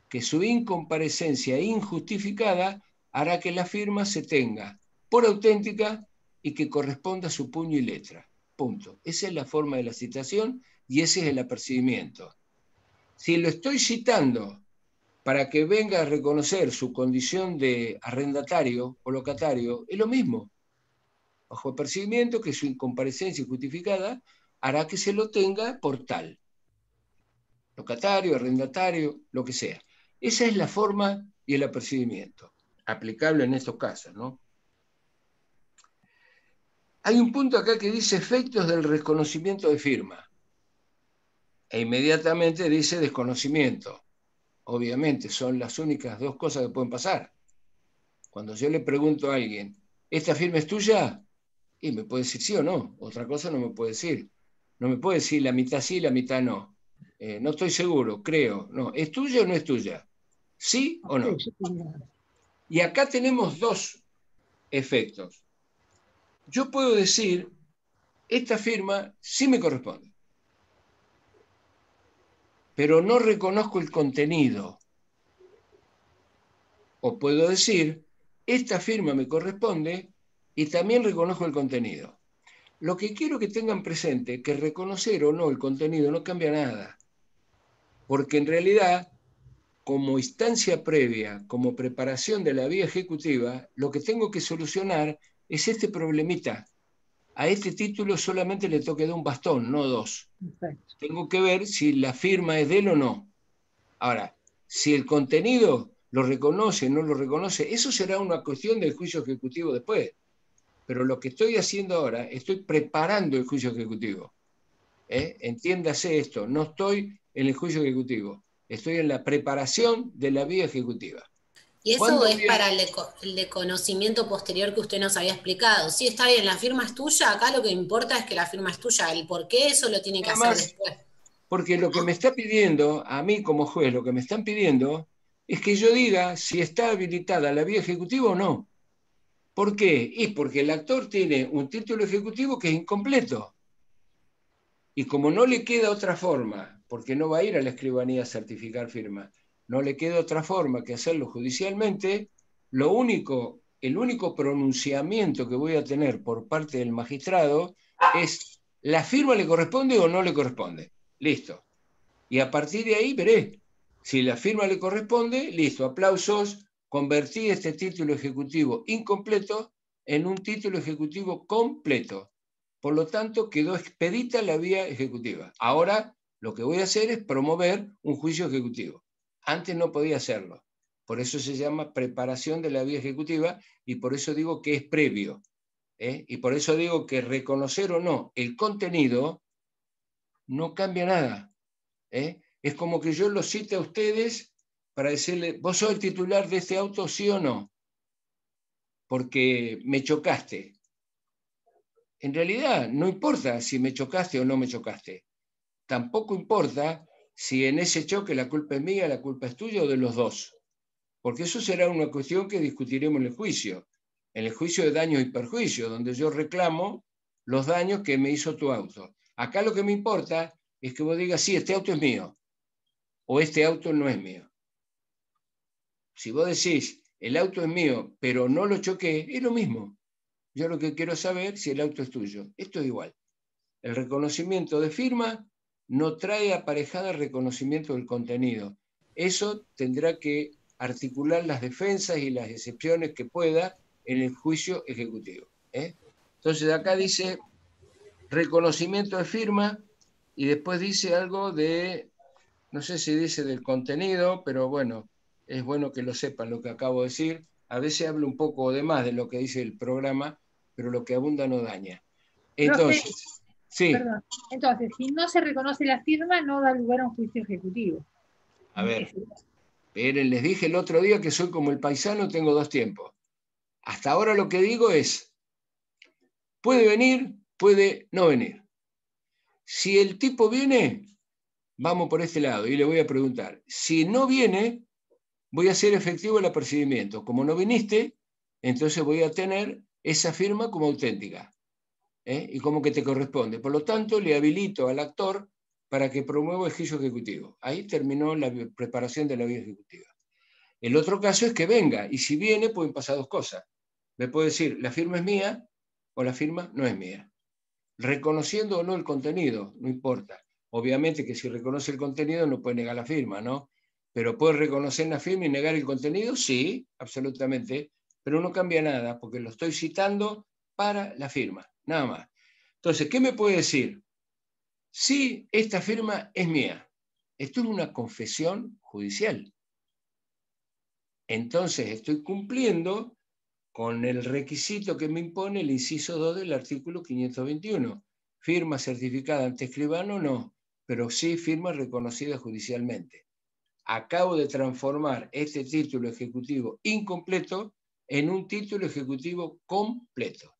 que su incomparecencia injustificada hará que la firma se tenga por auténtica y que corresponda a su puño y letra. Punto. Esa es la forma de la citación y ese es el apercibimiento. Si lo estoy citando para que venga a reconocer su condición de arrendatario o locatario, es lo mismo. Bajo apercibimiento que su incomparecencia justificada hará que se lo tenga por tal. Locatario, arrendatario, lo que sea. Esa es la forma y el apercibimiento aplicable en estos casos, ¿no? Hay un punto acá que dice efectos del reconocimiento de firma. E inmediatamente dice desconocimiento. Obviamente, son las únicas dos cosas que pueden pasar. Cuando yo le pregunto a alguien, ¿esta firma es tuya? Y me puede decir sí o no. Otra cosa no me puede decir. No me puede decir la mitad sí y la mitad no. Eh, no estoy seguro, creo. No, ¿es tuya o no es tuya? ¿Sí o no? Y acá tenemos dos efectos yo puedo decir, esta firma sí me corresponde, pero no reconozco el contenido. O puedo decir, esta firma me corresponde y también reconozco el contenido. Lo que quiero que tengan presente, que reconocer o no el contenido no cambia nada, porque en realidad, como instancia previa, como preparación de la vía ejecutiva, lo que tengo que solucionar es este problemita. A este título solamente le toque de un bastón, no dos. Tengo que ver si la firma es de él o no. Ahora, si el contenido lo reconoce, o no lo reconoce, eso será una cuestión del juicio ejecutivo después. Pero lo que estoy haciendo ahora, estoy preparando el juicio ejecutivo. ¿Eh? Entiéndase esto, no estoy en el juicio ejecutivo, estoy en la preparación de la vía ejecutiva. Y eso es para el, de, conocimiento posterior que usted nos había explicado. Sí, está bien, la firma es tuya, acá lo que importa es que la firma es tuya, el por qué eso lo tiene que hacer después. Porque lo que me está pidiendo, a mí como juez, lo que me están pidiendo es que yo diga si está habilitada la vía ejecutiva o no. ¿Por qué? Y porque el actor tiene un título ejecutivo que es incompleto. Y como no le queda otra forma, porque no va a ir a la escribanía a certificar firma, no le queda otra forma que hacerlo judicialmente, lo único, el único pronunciamiento que voy a tener por parte del magistrado es la firma le corresponde o no le corresponde. Listo. Y a partir de ahí veré. Si la firma le corresponde, listo, aplausos, convertí este título ejecutivo incompleto en un título ejecutivo completo. Por lo tanto, quedó expedita la vía ejecutiva. Ahora lo que voy a hacer es promover un juicio ejecutivo. Antes no podía hacerlo. Por eso se llama preparación de la vía ejecutiva y por eso digo que es previo. ¿eh? Y por eso digo que reconocer o no el contenido no cambia nada. ¿eh? Es como que yo lo cite a ustedes para decirle, vos sos el titular de este auto, sí o no, porque me chocaste. En realidad, no importa si me chocaste o no me chocaste. Tampoco importa si en ese choque la culpa es mía, la culpa es tuya o de los dos. Porque eso será una cuestión que discutiremos en el juicio, en el juicio de daños y perjuicios, donde yo reclamo los daños que me hizo tu auto. Acá lo que me importa es que vos digas, sí, este auto es mío o este auto no es mío. Si vos decís, el auto es mío, pero no lo choqué, es lo mismo. Yo lo que quiero saber si el auto es tuyo. Esto es igual. El reconocimiento de firma no trae aparejada el reconocimiento del contenido. Eso tendrá que articular las defensas y las excepciones que pueda en el juicio ejecutivo. ¿eh? Entonces acá dice reconocimiento de firma y después dice algo de, no sé si dice del contenido, pero bueno, es bueno que lo sepan lo que acabo de decir. A veces hablo un poco de más de lo que dice el programa, pero lo que abunda no daña. Entonces, Sí. Entonces, si no se reconoce la firma, no da lugar a un juicio ejecutivo. A ver, Pero les dije el otro día que soy como el paisano, tengo dos tiempos. Hasta ahora lo que digo es, puede venir, puede no venir. Si el tipo viene, vamos por este lado y le voy a preguntar. Si no viene, voy a hacer efectivo el apercibimiento. Como no viniste, entonces voy a tener esa firma como auténtica. ¿eh? y como que te corresponde. Por lo tanto, le habilito al actor para que promueva el juicio ejecutivo. Ahí terminó la preparación de la vía ejecutiva. El otro caso es que venga, y si viene pueden pasar dos cosas. Me puede decir, la firma es mía o la firma no es mía. Reconociendo o no el contenido, no importa. Obviamente que si reconoce el contenido no puede negar la firma, ¿no? Pero puede reconocer la firma y negar el contenido, sí, absolutamente, pero no cambia nada porque lo estoy citando para la firma nada más. Entonces, ¿qué me puede decir? Sí, esta firma es mía. Esto es una confesión judicial. Entonces, estoy cumpliendo con el requisito que me impone el inciso 2 del artículo 521. Firma certificada ante escribano, no, pero sí firma reconocida judicialmente. Acabo de transformar este título ejecutivo incompleto en un título ejecutivo completo.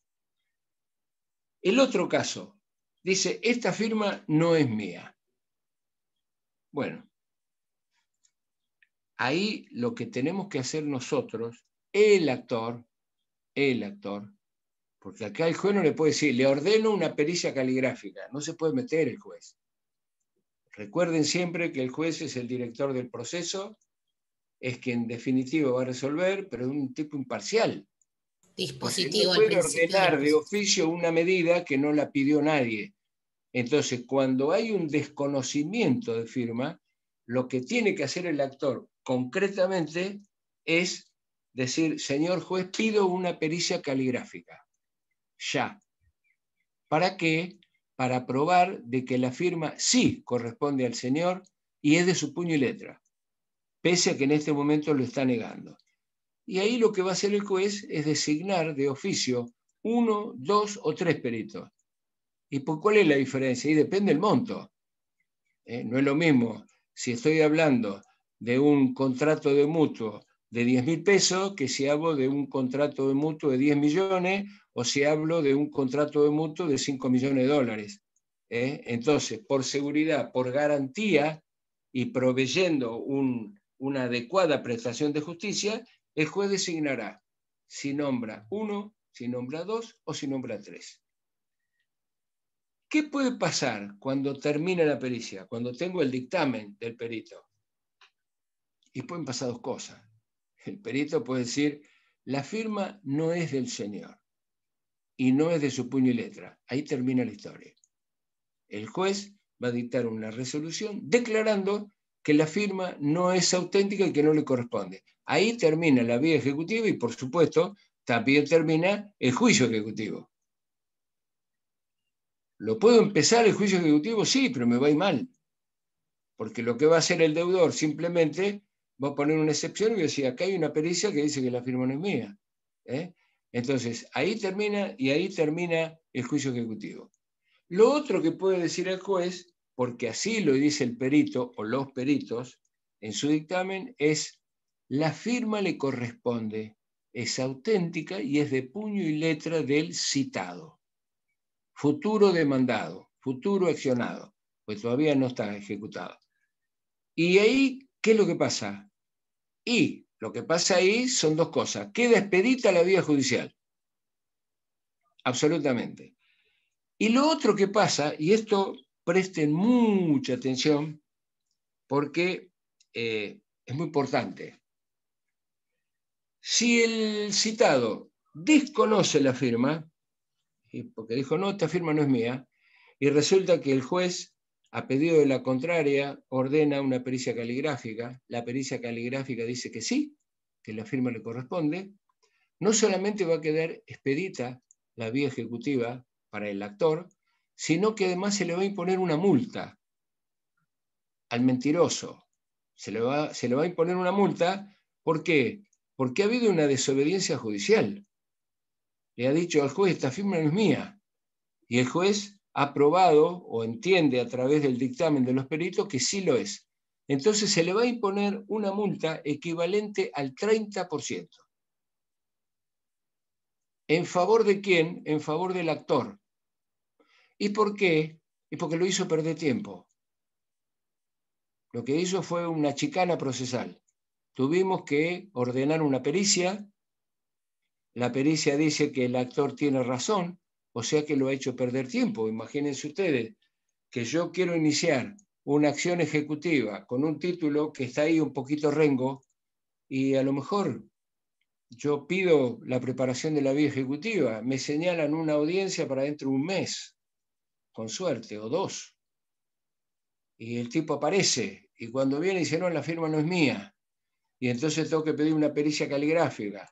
El otro caso, dice, esta firma no es mía. Bueno, ahí lo que tenemos que hacer nosotros, el actor, el actor, porque acá el juez no le puede decir, le ordeno una pericia caligráfica, no se puede meter el juez. Recuerden siempre que el juez es el director del proceso, es quien en definitiva va a resolver, pero es un tipo imparcial dispositivo. ordenar de oficio una medida que no la pidió nadie. Entonces, cuando hay un desconocimiento de firma, lo que tiene que hacer el actor concretamente es decir, señor juez, pido una pericia caligráfica. Ya. ¿Para qué? Para probar de que la firma sí corresponde al señor y es de su puño y letra, pese a que en este momento lo está negando y ahí lo que va a hacer el juez es designar de oficio uno, dos o tres peritos. ¿Y por cuál es la diferencia? Y depende del monto. Eh, no es lo mismo si estoy hablando de un contrato de mutuo de 10 mil pesos que si hablo de un contrato de mutuo de 10 millones o si hablo de un contrato de mutuo de 5 millones de dólares. Eh, entonces, por seguridad, por garantía y proveyendo una adecuada prestación de justicia, el juez designará si nombra uno, si nombra dos o si nombra tres. ¿Qué puede pasar cuando termina la pericia, cuando tengo el dictamen del perito? Y pueden pasar dos cosas. El perito puede decir, la firma no es del señor y no es de su puño y letra. Ahí termina la historia. El juez va a dictar una resolución declarando que la firma no es auténtica y que no le corresponde. Ahí termina la vía ejecutiva y, por supuesto, también termina el juicio ejecutivo. ¿Lo puedo empezar el juicio ejecutivo? Sí, pero me va a ir mal. Porque lo que va a hacer el deudor simplemente va a poner una excepción y va a decir, acá hay una pericia que dice que la firma no es mía. ¿eh? Entonces, ahí termina y ahí termina el juicio ejecutivo. Lo otro que puede decir el juez porque así lo dice el perito o los peritos en su dictamen, es la firma le corresponde, es auténtica y es de puño y letra del citado. Futuro demandado, futuro accionado, pues todavía no está ejecutado. Y ahí, ¿qué es lo que pasa? Y lo que pasa ahí son dos cosas. Queda despedita la vía judicial. Absolutamente. Y lo otro que pasa, y esto presten mucha atención porque eh, es muy importante. Si el citado desconoce la firma, porque dijo, no, esta firma no es mía, y resulta que el juez, a pedido de la contraria, ordena una pericia caligráfica, la pericia caligráfica dice que sí, que la firma le corresponde, no solamente va a quedar expedita la vía ejecutiva para el actor, sino que además se le va a imponer una multa al mentiroso. Se le va, se le va a imponer una multa. ¿Por qué? Porque ha habido una desobediencia judicial. Le ha dicho al juez, esta firma no es mía. Y el juez ha probado o entiende a través del dictamen de los peritos que sí lo es. Entonces se le va a imponer una multa equivalente al 30%. ¿En favor de quién? En favor del actor. ¿Y por qué? Y porque lo hizo perder tiempo. Lo que hizo fue una chicana procesal. Tuvimos que ordenar una pericia. La pericia dice que el actor tiene razón, o sea que lo ha hecho perder tiempo. Imagínense ustedes que yo quiero iniciar una acción ejecutiva con un título que está ahí un poquito rengo y a lo mejor yo pido la preparación de la vía ejecutiva, me señalan una audiencia para dentro de un mes con suerte, o dos. Y el tipo aparece, y cuando viene dice, no, la firma no es mía. Y entonces tengo que pedir una pericia caligráfica.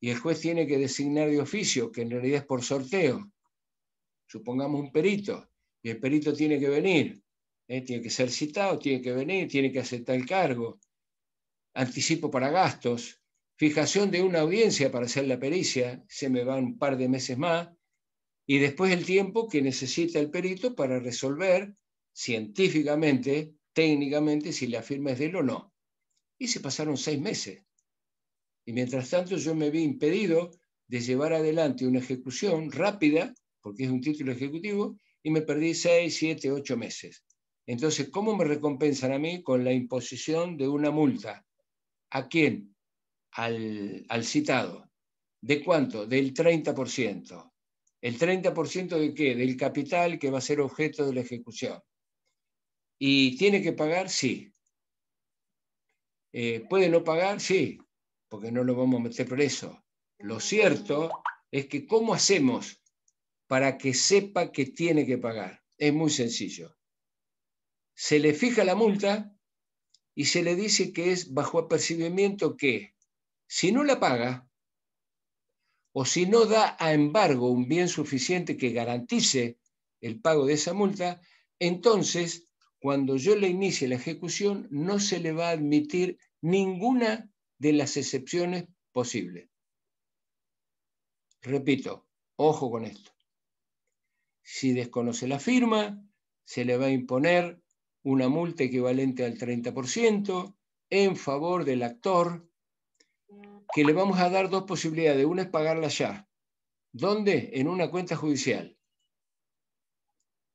Y el juez tiene que designar de oficio, que en realidad es por sorteo. Supongamos un perito, y el perito tiene que venir, ¿eh? tiene que ser citado, tiene que venir, tiene que aceptar el cargo. Anticipo para gastos, fijación de una audiencia para hacer la pericia, se me va un par de meses más, y después el tiempo que necesita el perito para resolver científicamente, técnicamente, si la firma es de él o no. Y se pasaron seis meses. Y mientras tanto yo me vi impedido de llevar adelante una ejecución rápida, porque es un título ejecutivo, y me perdí seis, siete, ocho meses. Entonces, ¿cómo me recompensan a mí con la imposición de una multa? ¿A quién? Al, citado. ¿De cuánto? Del 30%. ¿El 30% de qué? Del capital que va a ser objeto de la ejecución. ¿Y tiene que pagar? Sí. Eh, ¿Puede no pagar? Sí, porque no lo vamos a meter preso. Lo cierto es que ¿cómo hacemos para que sepa que tiene que pagar? Es muy sencillo. Se le fija la multa y se le dice que es bajo apercibimiento que si no la paga, o si no da a embargo un bien suficiente que garantice el pago de esa multa, entonces, cuando yo le inicie la ejecución, no se le va a admitir ninguna de las excepciones posibles. Repito, ojo con esto. Si desconoce la firma, se le va a imponer una multa equivalente al 30% en favor del actor que le vamos a dar dos posibilidades. Una es pagarla ya. ¿Dónde? En una cuenta judicial.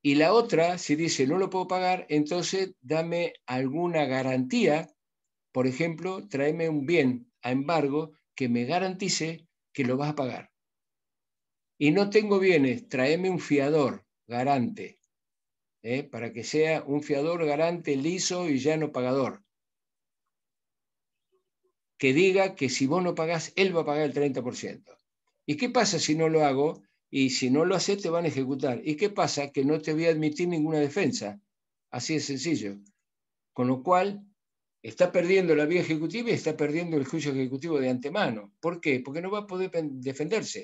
Y la otra, si dice no lo puedo pagar, entonces dame alguna garantía. Por ejemplo, tráeme un bien a embargo que me garantice que lo vas a pagar. Y no tengo bienes, tráeme un fiador, garante, ¿eh? para que sea un fiador, garante, liso y ya no pagador que diga que si vos no pagás, él va a pagar el 30%. ¿Y qué pasa si no lo hago? Y si no lo haces, te van a ejecutar. ¿Y qué pasa? Que no te voy a admitir ninguna defensa. Así de sencillo. Con lo cual, está perdiendo la vía ejecutiva y está perdiendo el juicio ejecutivo de antemano. ¿Por qué? Porque no va a poder defenderse.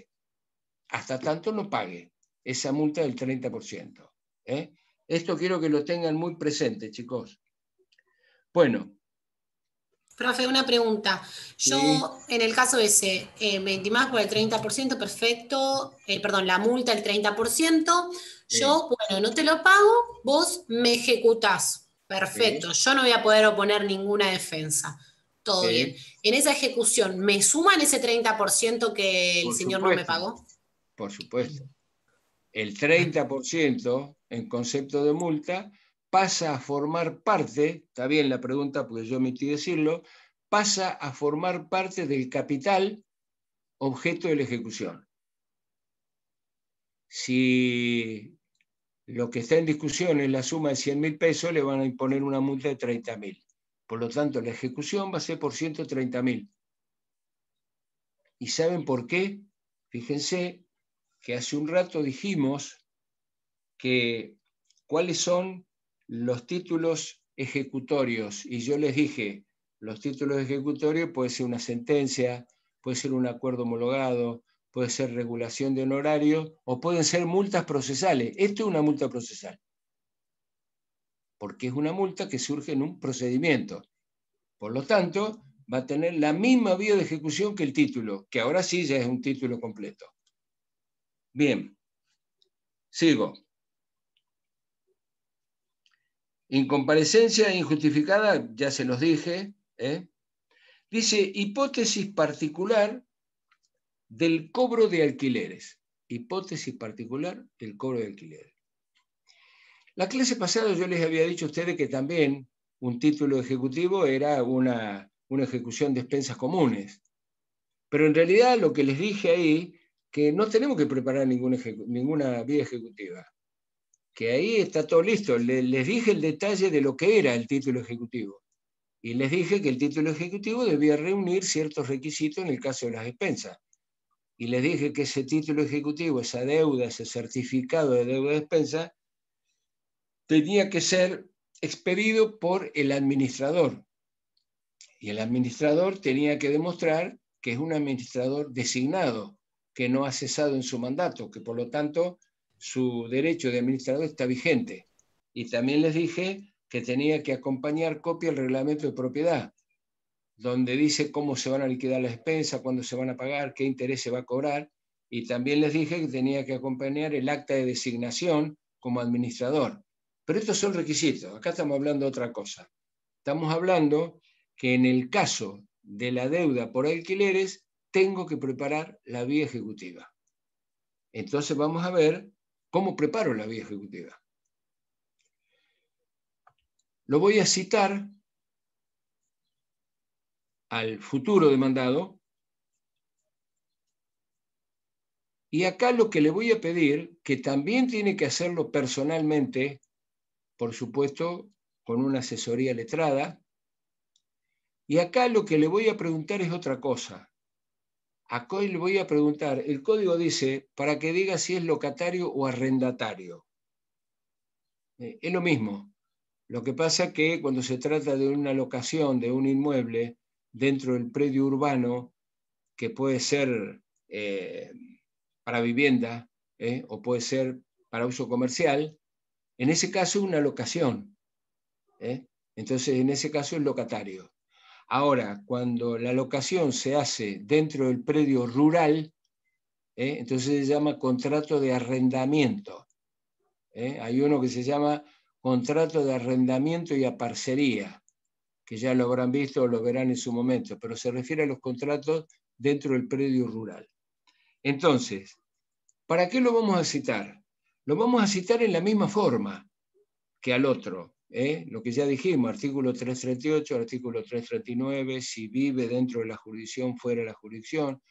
Hasta tanto no pague esa multa del 30%. ¿eh? Esto quiero que lo tengan muy presente, chicos. Bueno, Profe, una pregunta. Yo, en el caso ese, eh, me intimás por el 30%, perfecto. Eh, perdón, la multa, el 30%. Yo, bueno, no te lo pago, vos me ejecutás. Perfecto. Yo no voy a poder oponer ninguna defensa. Todo bien. En esa ejecución, ¿me suman ese 30% que el señor no me pagó? Por supuesto. El 30% en concepto de multa pasa a formar parte, está bien la pregunta porque yo omití decirlo, pasa a formar parte del capital objeto de la ejecución. Si lo que está en discusión es la suma de 100 mil pesos, le van a imponer una multa de 30 mil. Por lo tanto, la ejecución va a ser por 130 mil. ¿Y saben por qué? Fíjense que hace un rato dijimos que cuáles son los títulos ejecutorios, y yo les dije, los títulos ejecutorios puede ser una sentencia, puede ser un acuerdo homologado, puede ser regulación de honorario o pueden ser multas procesales. Esto es una multa procesal, porque es una multa que surge en un procedimiento. Por lo tanto, va a tener la misma vía de ejecución que el título, que ahora sí ya es un título completo. Bien, sigo. Incomparecencia injustificada, ya se los dije. ¿eh? Dice hipótesis particular del cobro de alquileres. Hipótesis particular del cobro de alquileres. La clase pasada yo les había dicho a ustedes que también un título ejecutivo era una, ejecución de expensas comunes. Pero en realidad lo que les dije ahí, que no tenemos que preparar ninguna vía ejecutiva que ahí está todo listo. les dije el detalle de lo que era el título ejecutivo. Y les dije que el título ejecutivo debía reunir ciertos requisitos en el caso de las expensas. Y les dije que ese título ejecutivo, esa deuda, ese certificado de deuda de despensa, tenía que ser expedido por el administrador. Y el administrador tenía que demostrar que es un administrador designado, que no ha cesado en su mandato, que por lo tanto su derecho de administrador está vigente. Y también les dije que tenía que acompañar copia el reglamento de propiedad, donde dice cómo se van a liquidar las expensas, cuándo se van a pagar, qué interés se va a cobrar. Y también les dije que tenía que acompañar el acta de designación como administrador. Pero estos son requisitos. Acá estamos hablando de otra cosa. Estamos hablando que en el caso de la deuda por alquileres, tengo que preparar la vía ejecutiva. Entonces vamos a ver ¿Cómo preparo la vía ejecutiva? Lo voy a citar al futuro demandado y acá lo que le voy a pedir, que también tiene que hacerlo personalmente, por supuesto, con una asesoría letrada, y acá lo que le voy a preguntar es otra cosa. A le voy a preguntar, el código dice para que diga si es locatario o arrendatario. Eh, es lo mismo. Lo que pasa es que cuando se trata de una locación de un inmueble dentro del predio urbano, que puede ser eh, para vivienda eh, o puede ser para uso comercial, en ese caso es una locación. Entonces, en ese caso es locatario. Ahora, cuando la locación se hace dentro del predio rural, ¿eh? entonces se llama contrato de arrendamiento. ¿eh? Hay uno que se llama contrato de arrendamiento y aparcería, que ya lo habrán visto o lo verán en su momento, pero se refiere a los contratos dentro del predio rural. Entonces, ¿para qué lo vamos a citar? Lo vamos a citar en la misma forma que al otro. ¿eh? lo que ya dijimos, artículo 338, artículo 339, si vive dentro de la jurisdicción, fuera de la jurisdicción,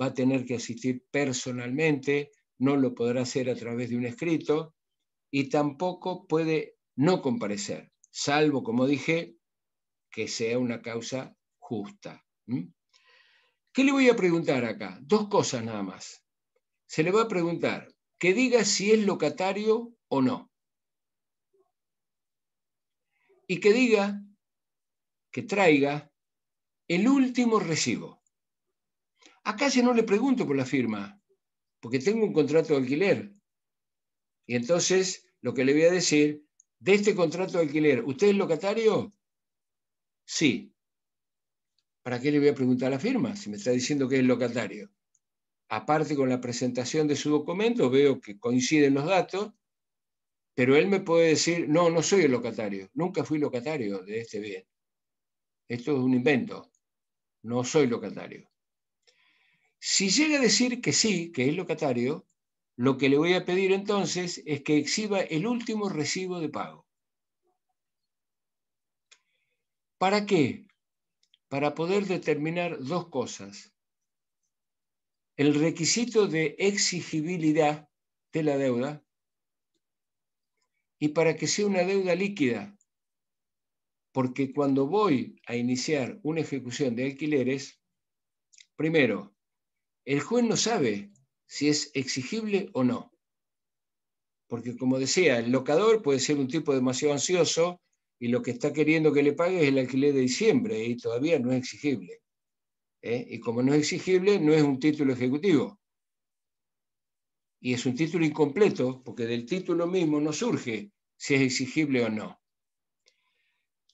va a tener que asistir personalmente, no lo podrá hacer a través de un escrito y tampoco puede no comparecer, salvo, como dije, que sea una causa justa. ¿Qué le voy a preguntar acá? Dos cosas nada más. Se le va a preguntar que diga si es locatario o no y que diga, que traiga el último recibo. Acá si no le pregunto por la firma, porque tengo un contrato de alquiler. Y entonces lo que le voy a decir, de este contrato de alquiler, ¿usted es locatario? Sí. ¿Para qué le voy a preguntar la firma si me está diciendo que es locatario? Aparte con la presentación de su documento, veo que coinciden los datos pero él me puede decir, no, no soy el locatario, nunca fui locatario de este bien. Esto es un invento, no soy locatario. Si llega a decir que sí, que es locatario, lo que le voy a pedir entonces es que exhiba el último recibo de pago. ¿Para qué? Para poder determinar dos cosas. El requisito de exigibilidad de la deuda y para que sea una deuda líquida. Porque cuando voy a iniciar una ejecución de alquileres, primero, el juez no sabe si es exigible o no. Porque como decía, el locador puede ser un tipo demasiado ansioso y lo que está queriendo que le pague es el alquiler de diciembre y todavía no es exigible. ¿eh? Y como no es exigible, no es un título ejecutivo. Y es un título incompleto porque del título mismo no surge si es exigible o no.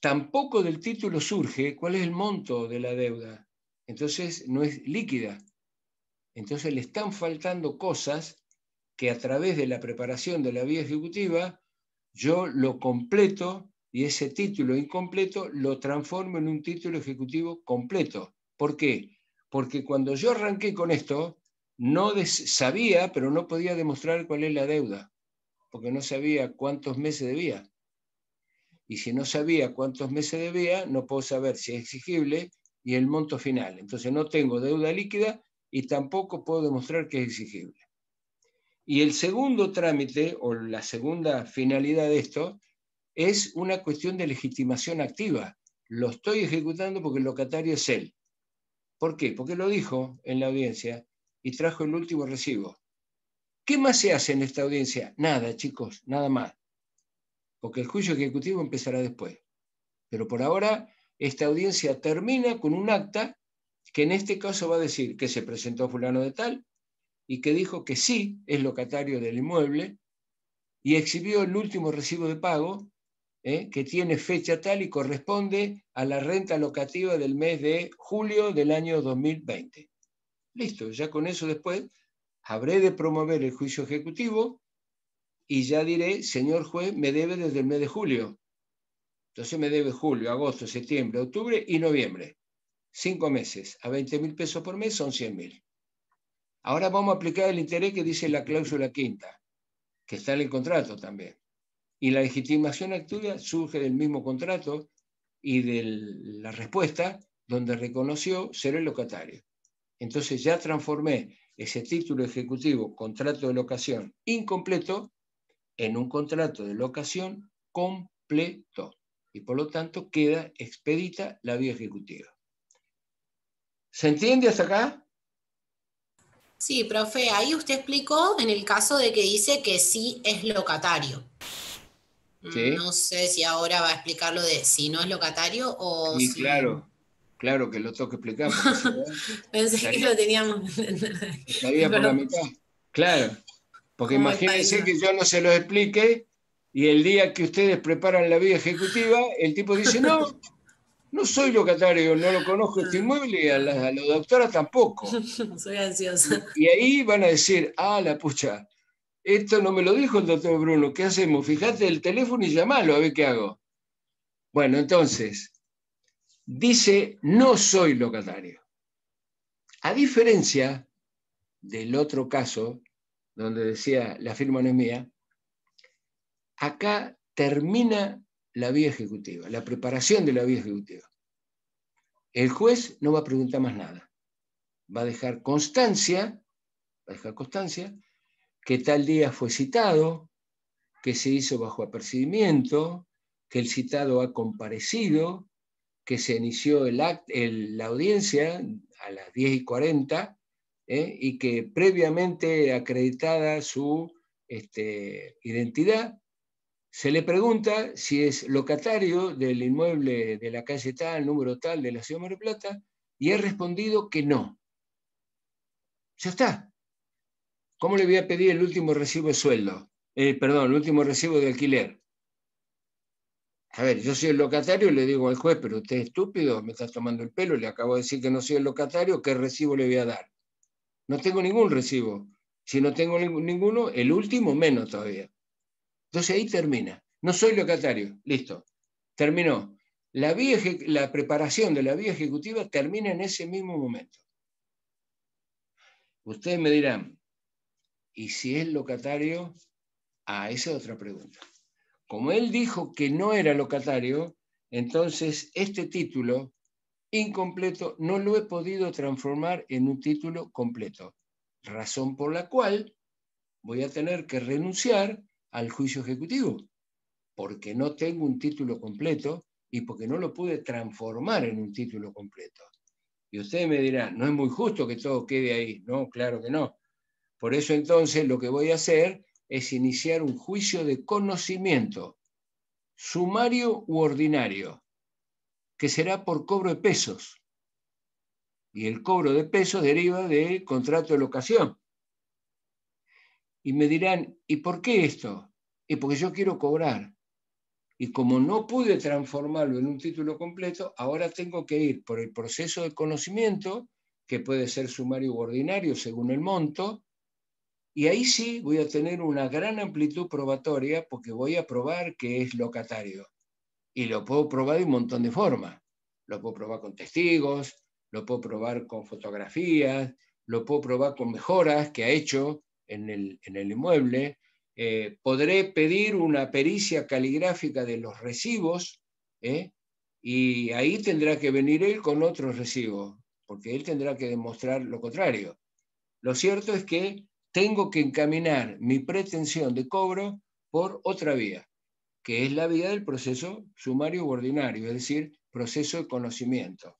Tampoco del título surge cuál es el monto de la deuda. Entonces no es líquida. Entonces le están faltando cosas que a través de la preparación de la vía ejecutiva yo lo completo y ese título incompleto lo transformo en un título ejecutivo completo. ¿Por qué? Porque cuando yo arranqué con esto, no sabía, pero no podía demostrar cuál es la deuda porque no sabía cuántos meses debía. Y si no sabía cuántos meses debía, no puedo saber si es exigible y el monto final. Entonces no tengo deuda líquida y tampoco puedo demostrar que es exigible. Y el segundo trámite o la segunda finalidad de esto es una cuestión de legitimación activa. Lo estoy ejecutando porque el locatario es él. ¿Por qué? Porque lo dijo en la audiencia y trajo el último recibo. ¿Qué más se hace en esta audiencia? Nada, chicos, nada más. Porque el juicio ejecutivo empezará después. Pero por ahora, esta audiencia termina con un acta que en este caso va a decir que se presentó fulano de tal y que dijo que sí es locatario del inmueble y exhibió el último recibo de pago ¿eh? que tiene fecha tal y corresponde a la renta locativa del mes de julio del año 2020. Listo, ya con eso después habré de promover el juicio ejecutivo y ya diré, señor juez, me debe desde el mes de julio. Entonces me debe julio, agosto, septiembre, octubre y noviembre. Cinco meses. A 20 mil pesos por mes son 100 mil. Ahora vamos a aplicar el interés que dice la cláusula quinta, que está en el contrato también. Y la legitimación activa surge del mismo contrato y de la respuesta donde reconoció ser el locatario. Entonces ya transformé ese título ejecutivo, contrato de locación incompleto, en un contrato de locación completo. Y por lo tanto queda expedita la vía ejecutiva. ¿Se entiende hasta acá? Sí, profe, ahí usted explicó en el caso de que dice que sí es locatario. No sé si ahora va a explicar lo de si no es locatario o... Sí, si... claro. Claro que lo tengo que explicar. <laughs> Pensé que lo teníamos Estaría la mitad. Claro. Porque imagínense que yo no se los explique y el día que ustedes preparan la vía ejecutiva, el tipo dice, no, no soy locatario, no lo conozco este ah. inmueble y a la, doctora tampoco. <laughs> Soy ansiosa. Y ahí van a decir, ah, la pucha, esto no me lo dijo el doctor Bruno, ¿qué hacemos? Fíjate el teléfono y llamalo a ver qué hago. Bueno, entonces, dice, no soy locatario. A diferencia del otro caso, donde decía, la firma no es mía, acá termina la vía ejecutiva, la preparación de la vía ejecutiva. El juez no va a preguntar más nada. Va a dejar constancia, va a dejar constancia, que tal día fue citado, que se hizo bajo apercibimiento, que el citado ha comparecido, que se inició el la audiencia a las 10 y 40 ¿eh? y que previamente acreditada su este, identidad, se le pregunta si es locatario del inmueble de la calle tal, número tal, de la ciudad de Mar del Plata, y ha respondido que no. Ya está. ¿Cómo le voy a pedir el último recibo de sueldo? Eh, perdón, el último recibo de alquiler. A ver, yo soy el locatario y le digo al juez, pero usted es estúpido, me está tomando el pelo, le acabo de decir que no soy el locatario, ¿qué recibo le voy a dar? No tengo ningún recibo. Si no tengo ninguno, el último menos todavía. Entonces ahí termina. No soy locatario, listo. Terminó. La, vía, la preparación de la vía ejecutiva termina en ese mismo momento. Ustedes me dirán, ¿y si es locatario? Ah, esa es otra pregunta. Como él dijo que no era locatario, entonces este título incompleto no lo he podido transformar en un título completo, razón por la cual voy a tener que renunciar al juicio ejecutivo, porque no tengo un título completo y porque no lo pude transformar en un título completo. Y ustedes me dirán, no es muy justo que todo quede ahí. No, claro que no. Por eso entonces lo que voy a hacer es iniciar un juicio de conocimiento, sumario u ordinario, que será por cobro de pesos. Y el cobro de pesos deriva del contrato de locación. Y me dirán, ¿y por qué esto? Y porque yo quiero cobrar. Y como no pude transformarlo en un título completo, ahora tengo que ir por el proceso de conocimiento, que puede ser sumario u ordinario según el monto, y ahí sí voy a tener una gran amplitud probatoria porque voy a probar que es locatario. Y lo puedo probar de un montón de formas. Lo puedo probar con testigos, lo puedo probar con fotografías, lo puedo probar con mejoras que ha hecho en el, inmueble. Eh, podré pedir una pericia caligráfica de los recibos ¿eh? y ahí tendrá que venir él con otros recibos, porque él tendrá que demostrar lo contrario. Lo cierto es que tengo que encaminar mi pretensión de cobro por otra vía, que es la vía del proceso sumario u ordinario, es decir, proceso de conocimiento.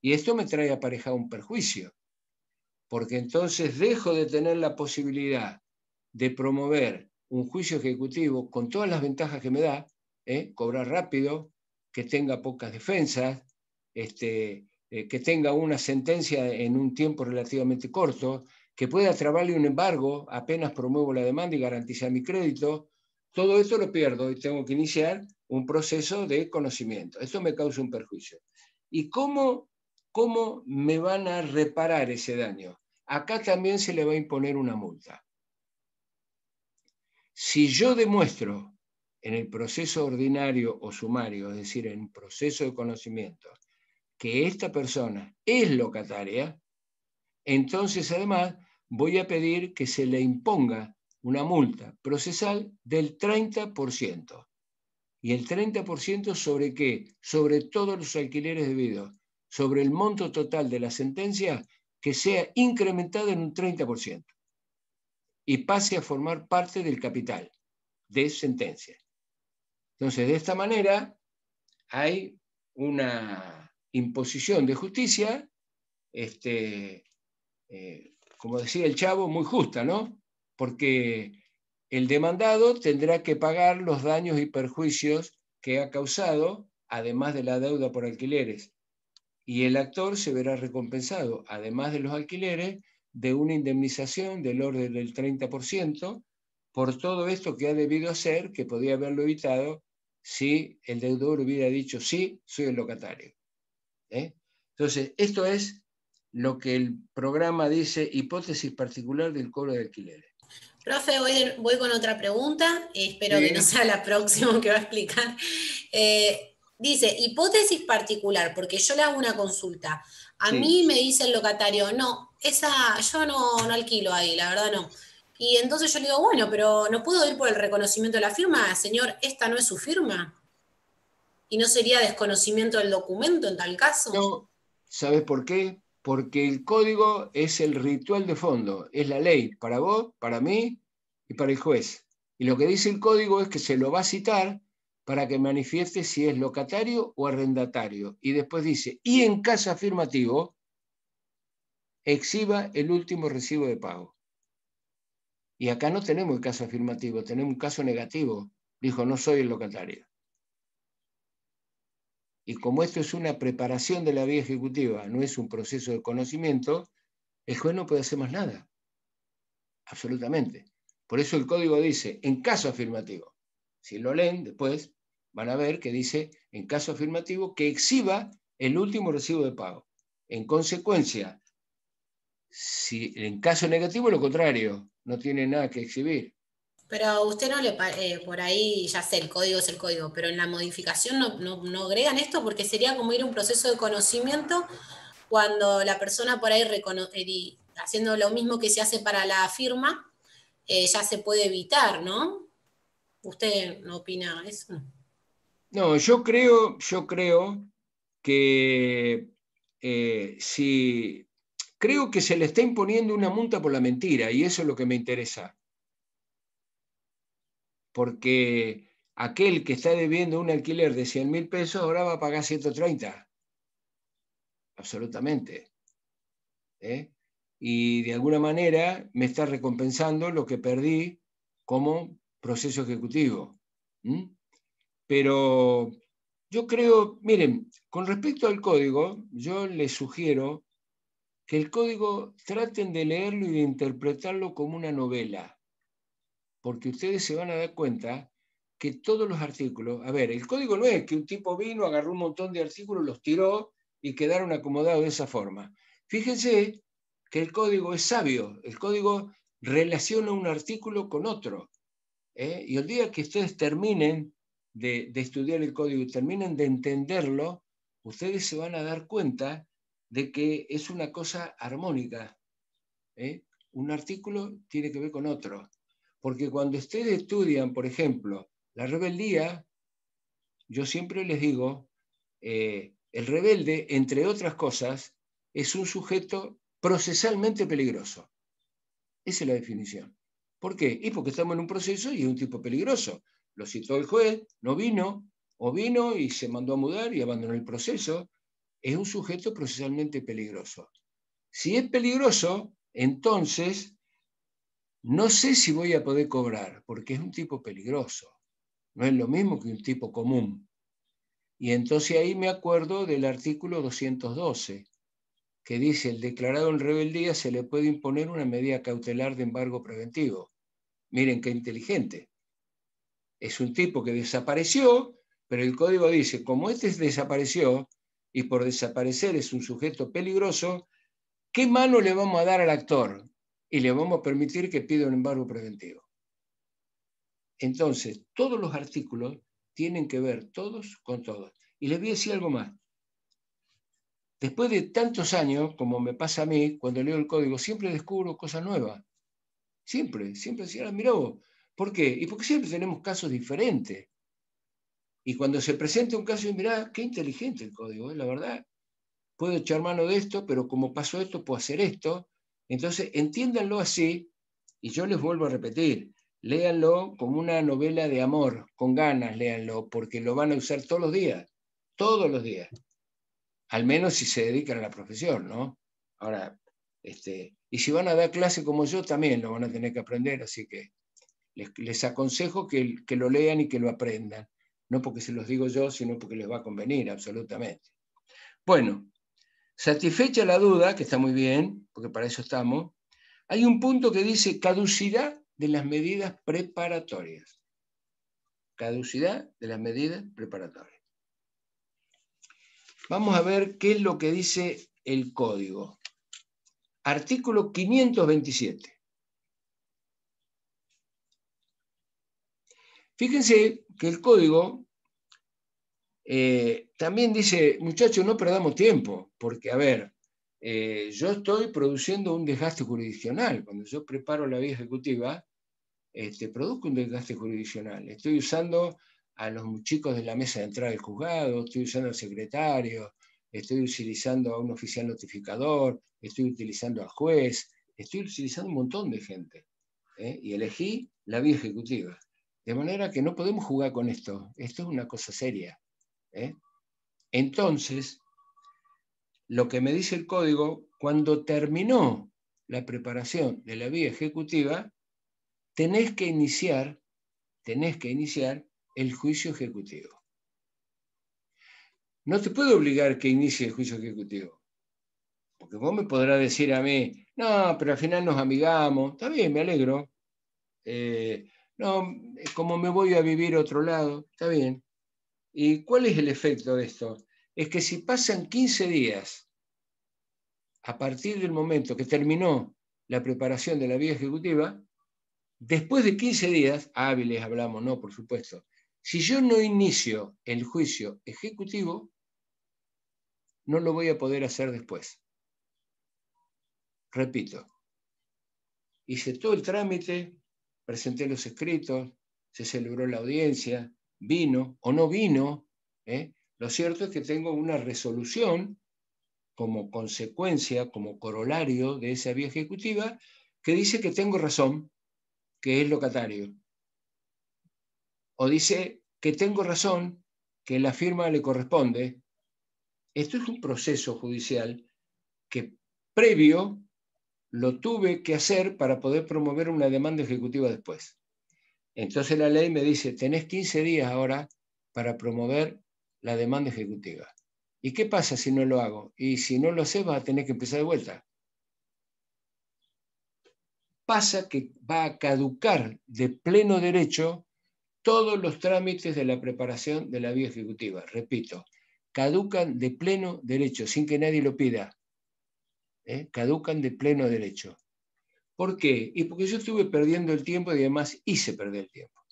Y esto me trae aparejado un perjuicio, porque entonces dejo de tener la posibilidad de promover un juicio ejecutivo con todas las ventajas que me da, ¿eh? cobrar rápido, que tenga pocas defensas, este, eh, que tenga una sentencia en un tiempo relativamente corto, que pueda trabarle un embargo apenas promuevo la demanda y garantiza mi crédito, todo esto lo pierdo y tengo que iniciar un proceso de conocimiento. Esto me causa un perjuicio. ¿Y cómo, cómo me van a reparar ese daño? Acá también se le va a imponer una multa. Si yo demuestro en el proceso ordinario o sumario, es decir, en proceso de conocimiento, que esta persona es locataria, entonces además voy a pedir que se le imponga una multa procesal del 30%. ¿Y el 30% sobre qué? Sobre todos los alquileres debidos, sobre el monto total de la sentencia que sea incrementado en un 30% y pase a formar parte del capital de sentencia. Entonces, de esta manera, hay una imposición de justicia este, eh, como decía el chavo, muy justa, ¿no? Porque el demandado tendrá que pagar los daños y perjuicios que ha causado, además de la deuda por alquileres. Y el actor se verá recompensado, además de los alquileres, de una indemnización del orden del 30% por todo esto que ha debido hacer, que podía haberlo evitado si el deudor hubiera dicho, sí, soy el locatario. ¿eh? Entonces, esto es lo que el programa dice, hipótesis particular del cobro de alquileres. Profe, voy, con otra pregunta, espero que no sea la próxima que va a explicar. Eh, dice, hipótesis particular, porque yo le hago una consulta. A mí me dice el locatario, no, esa, yo no, no alquilo ahí, la verdad no. Y entonces yo le digo, bueno, pero no puedo ir por el reconocimiento de la firma, señor, esta no es su firma. ¿Y no sería desconocimiento del documento en tal caso? No, ¿sabes por qué? porque el código es el ritual de fondo, es la ley para vos, para mí y para el juez. Y lo que dice el código es que se lo va a citar para que manifieste si es locatario o arrendatario. Y después dice, y en caso afirmativo, exhiba el último recibo de pago. Y acá no tenemos el caso afirmativo, tenemos un caso negativo. Dijo, no soy el locatario y como esto es una preparación de la vía ejecutiva, no es un proceso de conocimiento, el juez no puede hacer más nada. Absolutamente. Por eso el código dice, en caso afirmativo. Si lo leen después, van a ver que dice, en caso afirmativo, que exhiba el último recibo de pago. En consecuencia, si en caso negativo, lo contrario, no tiene nada que exhibir. Pero usted no le eh, por ahí, ya sé, el código es el código, pero en la modificación no, agregan esto porque sería como ir un proceso de conocimiento cuando la persona por ahí eh, haciendo lo mismo que se hace para la firma, eh, ya se puede evitar, ¿no? ¿Usted no opina eso? No, yo creo, yo creo que si creo que se le está imponiendo una multa por la mentira, y eso es lo que me interesa porque aquel que está debiendo un alquiler de 100 mil pesos ahora va a pagar 130. Absolutamente. ¿Eh? Y de alguna manera me está recompensando lo que perdí como proceso ejecutivo. ¿Mm? Pero yo creo, miren, con respecto al código, yo les sugiero que el código traten de leerlo y de interpretarlo como una novela porque ustedes se van a dar cuenta que todos los artículos, a ver, el código no es que un tipo vino, agarró un montón de artículos, los tiró y quedaron acomodados de esa forma. Fíjense que el código es sabio, el código relaciona un artículo con otro. ¿eh? Y el día que ustedes terminen de, estudiar el código y terminen de entenderlo, ustedes se van a dar cuenta de que es una cosa armónica. ¿eh? Un artículo tiene que ver con otro. Porque cuando ustedes estudian, por ejemplo, la rebeldía, yo siempre les digo, eh, el rebelde, entre otras cosas, es un sujeto procesalmente peligroso. Esa es la definición. ¿Por qué? Y porque estamos en un proceso y es un tipo peligroso. Lo citó el juez, no vino, o vino y se mandó a mudar y abandonó el proceso. Es un sujeto procesalmente peligroso. Si es peligroso, entonces no sé si voy a poder cobrar, porque es un tipo peligroso. No es lo mismo que un tipo común. Y entonces ahí me acuerdo del artículo 212, que dice, el declarado en rebeldía se le puede imponer una medida cautelar de embargo preventivo. Miren qué inteligente. Es un tipo que desapareció, pero el código dice, como este desapareció y por desaparecer es un sujeto peligroso, ¿qué mano le vamos a dar al actor? y le vamos a permitir que pida un embargo preventivo. Entonces, todos los artículos tienen que ver todos con todos. Y les voy a decir algo más. Después de tantos años, como me pasa a mí, cuando leo el código, siempre descubro cosas nuevas. Siempre, siempre decía, mira vos, ¿por qué? Y porque siempre tenemos casos diferentes. Y cuando se presenta un caso, mira qué inteligente el código, Es ¿eh? la verdad. Puedo echar mano de esto, pero como pasó esto, puedo hacer esto. Entonces, entiéndanlo así, y yo les vuelvo a repetir, léanlo como una novela de amor, con ganas léanlo, porque lo van a usar todos los días, todos los días. Al menos si se dedican a la profesión, ¿no? Ahora, este, y si van a dar clase como yo, también lo van a tener que aprender, así que les, aconsejo que, que lo lean y que lo aprendan. No porque se los digo yo, sino porque les va a convenir, absolutamente. Bueno, Satisfecha la duda, que está muy bien, porque para eso estamos, hay un punto que dice caducidad de las medidas preparatorias. Caducidad de las medidas preparatorias. Vamos a ver qué es lo que dice el código. Artículo 527. Fíjense que el código eh, también dice, muchachos, no perdamos tiempo, porque a ver, eh, yo estoy produciendo un desgaste jurisdiccional. Cuando yo preparo la vía ejecutiva, este, produzco un desgaste jurisdiccional. Estoy usando a los chicos de la mesa de entrada del juzgado, estoy usando al secretario, estoy utilizando a un oficial notificador, estoy utilizando al juez, estoy utilizando un montón de gente. ¿eh? Y elegí la vía ejecutiva. De manera que no podemos jugar con esto. Esto es una cosa seria. ¿eh? Entonces, lo que me dice el código, cuando terminó la preparación de la vía ejecutiva, tenés que iniciar, tenés que iniciar el juicio ejecutivo. No te puedo obligar que inicie el juicio ejecutivo. Porque vos me podrás decir a mí, no, pero al final nos amigamos, está bien, me alegro. Eh, no, como me voy a vivir a otro lado, está bien. ¿Y cuál es el efecto de esto? Es que si pasan 15 días a partir del momento que terminó la preparación de la vía ejecutiva, después de 15 días, hábiles hablamos, no, por supuesto, si yo no inicio el juicio ejecutivo, no lo voy a poder hacer después. Repito, hice todo el trámite, presenté los escritos, se celebró la audiencia, vino o no vino. ¿eh? Lo cierto es que tengo una resolución como consecuencia, como corolario de esa vía ejecutiva, que dice que tengo razón, que es locatario. O dice que tengo razón, que la firma le corresponde. Esto es un proceso judicial que previo lo tuve que hacer para poder promover una demanda ejecutiva después. Entonces la ley me dice, tenés 15 días ahora para promover la demanda ejecutiva. ¿Y qué pasa si no lo hago? Y si no lo sé, va a tener que empezar de vuelta. Pasa que va a caducar de pleno derecho todos los trámites de la preparación de la vía ejecutiva. Repito, caducan de pleno derecho, sin que nadie lo pida. ¿Eh? Caducan de pleno derecho. ¿Por qué? Y porque yo estuve perdiendo el tiempo y además hice perder el tiempo.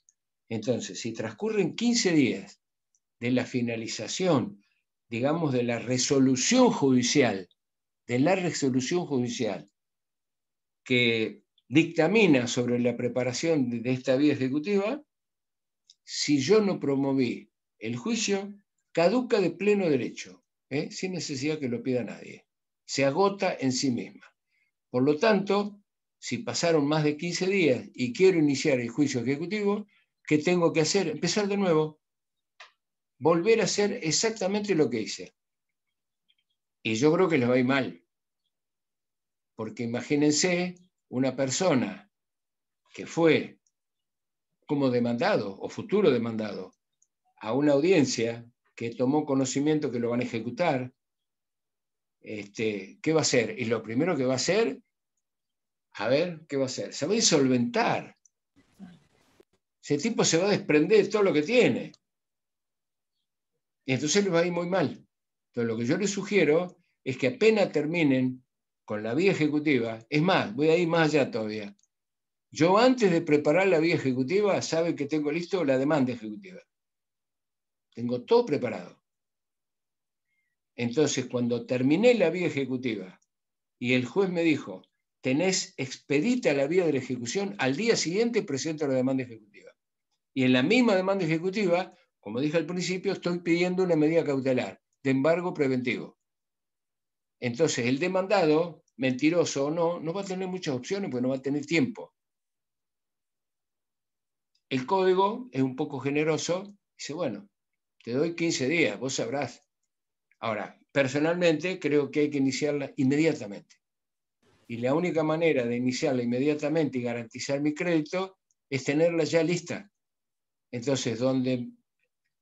Entonces, si transcurren 15 días de la finalización, digamos, de la resolución judicial, de la resolución judicial que dictamina sobre la preparación de esta vía ejecutiva, si yo no promoví el juicio, caduca de pleno derecho, ¿eh? sin necesidad que lo pida nadie. Se agota en sí misma. Por lo tanto, si pasaron más de 15 días y quiero iniciar el juicio ejecutivo, ¿qué tengo que hacer? Empezar de nuevo. Volver a hacer exactamente lo que hice. Y yo creo que les va a mal. Porque imagínense una persona que fue como demandado o futuro demandado a una audiencia que tomó conocimiento que lo van a ejecutar, este, ¿qué va a hacer? Y lo primero que va a hacer a ver qué va a hacer. Se va a insolventar. Ese tipo se va a desprender de todo lo que tiene. Y entonces les va a ir muy mal. Entonces lo que yo les sugiero es que apenas terminen con la vía ejecutiva, es más, voy a ir más allá todavía. Yo antes de preparar la vía ejecutiva, saben que tengo listo la demanda ejecutiva. Tengo todo preparado. Entonces, cuando terminé la vía ejecutiva y el juez me dijo, tenés expedita la vía de la ejecución, al día siguiente presenta la demanda ejecutiva. Y en la misma demanda ejecutiva, como dije al principio, estoy pidiendo una medida cautelar, de embargo preventivo. Entonces, el demandado, mentiroso o no, no va a tener muchas opciones porque no va a tener tiempo. El código es un poco generoso, dice, bueno, te doy 15 días, vos sabrás. Ahora, personalmente creo que hay que iniciarla inmediatamente. Y la única manera de iniciarla inmediatamente y garantizar mi crédito es tenerla ya lista. Entonces, donde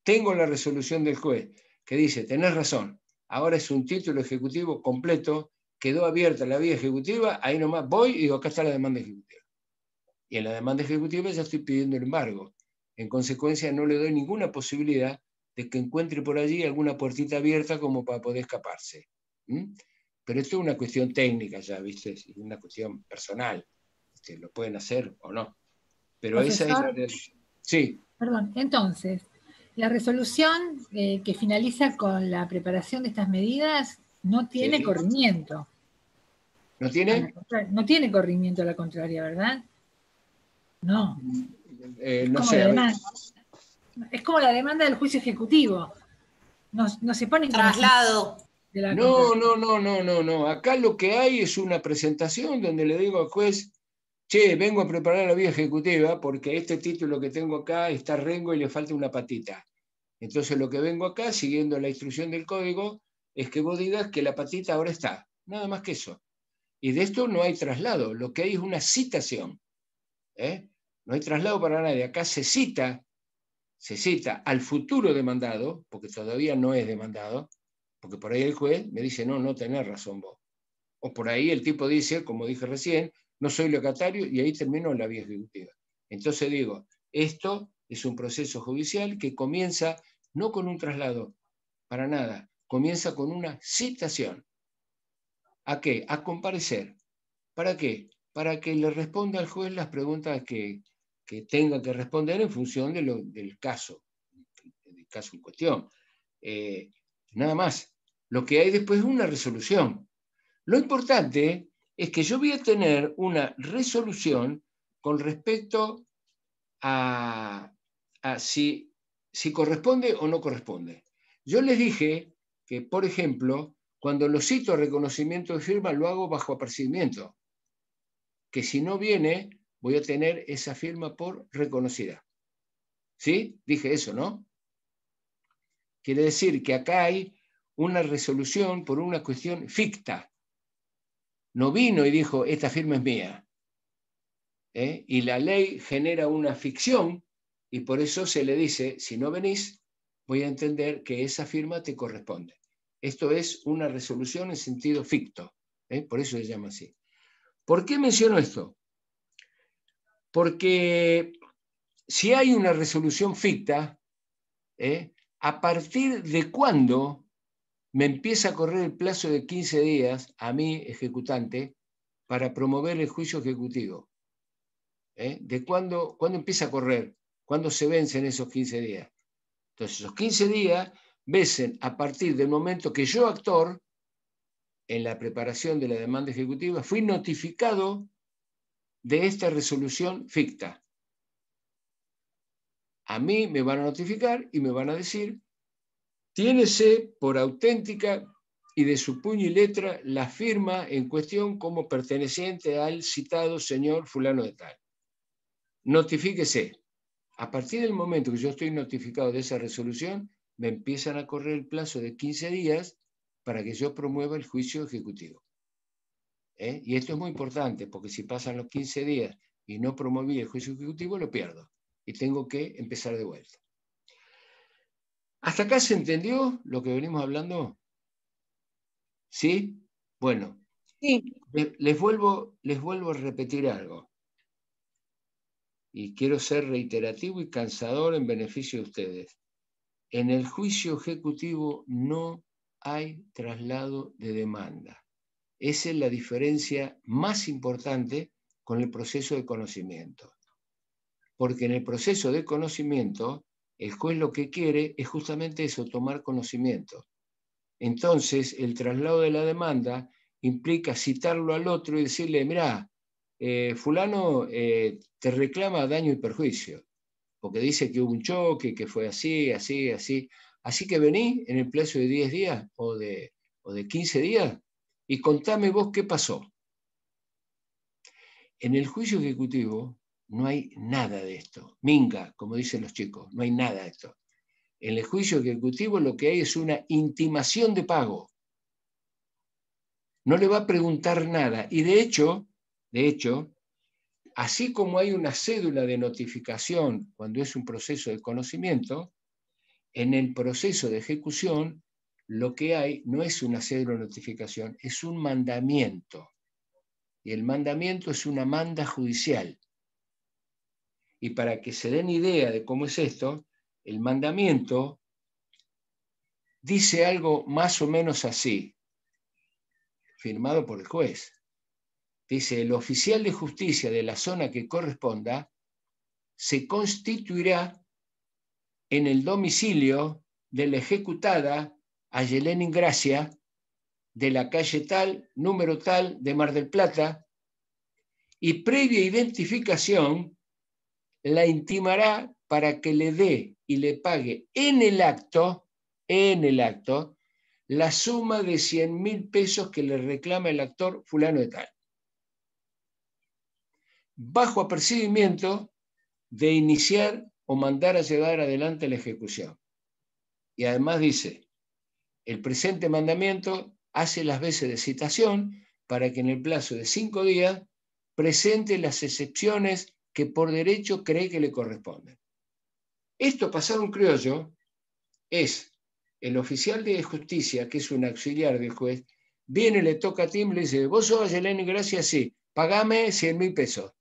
tengo la resolución del juez que dice, tenés razón, ahora es un título ejecutivo completo, quedó abierta la vía ejecutiva, ahí nomás voy y digo, acá está la demanda ejecutiva. Y en la demanda ejecutiva ya estoy pidiendo el embargo. En consecuencia, no le doy ninguna posibilidad de que encuentre por allí alguna puertita abierta como para poder escaparse. Pero esto es una cuestión técnica ya, ¿viste? una cuestión personal. si este, lo pueden hacer o no. Pero esa es... Sí. Perdón, entonces, la resolución eh, que finaliza con la preparación de estas medidas no tiene corrimiento. ¿No tiene? No tiene corrimiento a la contraria, ¿verdad? No. Eh, no sé. Es como la demanda del juicio ejecutivo. No se pone traslado no, no, no, no, no, no. Acá lo que hay es una presentación donde le digo al juez, che, vengo a preparar la vía ejecutiva porque este título que tengo acá está rengo y le falta una patita. Entonces lo que vengo acá, siguiendo la instrucción del código, es que vos digas que la patita ahora está. Nada más que eso. Y de esto no hay traslado, lo que hay es una citación. ¿eh? No hay traslado para nadie. Acá se cita, se cita al futuro demandado, porque todavía no es demandado, porque por ahí el juez me dice, no, no tenés razón vos. O por ahí el tipo dice, como dije recién, no soy locatario y ahí termino la vía ejecutiva. Entonces digo, esto es un proceso judicial que comienza no con un traslado, para nada, comienza con una citación. ¿A qué? A comparecer. ¿Para qué? Para que le responda al juez las preguntas que, tenga que responder en función del caso, del caso en cuestión. Eh, nada más. Lo que hay después es una resolución. Lo importante es que yo voy a tener una resolución con respecto a, si, si corresponde o no corresponde. Yo les dije que, por ejemplo, cuando lo cito reconocimiento de firma, lo hago bajo apercibimiento, que si no viene, voy a tener esa firma por reconocida. ¿Sí? Dije eso, ¿no? Quiere decir que acá hay una resolución por una cuestión ficta. No vino y dijo, esta firma es mía. ¿eh? Y la ley genera una ficción y por eso se le dice, si no venís, voy a entender que esa firma te corresponde. Esto es una resolución en sentido ficto. ¿eh? Por eso se llama así. ¿Por qué menciono esto? Porque si hay una resolución ficta, ¿eh? ¿A partir de cuándo me empieza a correr el plazo de 15 días a mí, ejecutante, para promover el juicio ejecutivo? ¿Eh? ¿De cuándo, cuándo empieza a correr? ¿Cuándo se vencen esos 15 días? Entonces, esos 15 días vencen a partir del momento que yo, actor, en la preparación de la demanda ejecutiva, fui notificado de esta resolución ficta a mí me van a notificar y me van a decir, tiénese por auténtica y de su puño y letra la firma en cuestión como perteneciente al citado señor fulano de tal. Notifíquese. A partir del momento que yo estoy notificado de esa resolución, me empiezan a correr el plazo de 15 días para que yo promueva el juicio ejecutivo. ¿Eh? Y esto es muy importante, porque si pasan los 15 días y no promoví el juicio ejecutivo, lo pierdo y tengo que empezar de vuelta. ¿Hasta acá se entendió lo que venimos hablando? ¿Sí? Bueno. Sí. Les vuelvo, les vuelvo a repetir algo. Y quiero ser reiterativo y cansador en beneficio de ustedes. En el juicio ejecutivo no hay traslado de demanda. Esa es la diferencia más importante con el proceso de conocimiento porque en el proceso de conocimiento, el juez lo que quiere es justamente eso, tomar conocimiento. Entonces, el traslado de la demanda implica citarlo al otro y decirle, mira, eh, fulano eh, te reclama daño y perjuicio, porque dice que hubo un choque, que fue así, así, así. Así que vení en el plazo de 10 días o de, o de 15 días y contame vos qué pasó. En el juicio ejecutivo, no hay nada de esto. Minga, como dicen los chicos, no hay nada de esto. En el juicio ejecutivo lo que hay es una intimación de pago. No le va a preguntar nada. Y de hecho, de hecho, así como hay una cédula de notificación cuando es un proceso de conocimiento, en el proceso de ejecución lo que hay no es una cédula de notificación, es un mandamiento. Y el mandamiento es una manda judicial y para que se den idea de cómo es esto, el mandamiento dice algo más o menos así, firmado por el juez. Dice, el oficial de justicia de la zona que corresponda se constituirá en el domicilio de la ejecutada a Ingracia de la calle tal, número tal de Mar del Plata, y previa identificación la intimará para que le dé y le pague en el acto, en el acto, la suma de 100 mil pesos que le reclama el actor fulano de tal. Bajo apercibimiento de iniciar o mandar a llevar adelante la ejecución. Y además dice, el presente mandamiento hace las veces de citación para que en el plazo de cinco días presente las excepciones que por derecho cree que le corresponden. Esto pasar un criollo es el oficial de justicia, que es un auxiliar del juez, viene, le toca a Tim, le dice, vos sos Yelena gracias sí, pagame 100 mil pesos.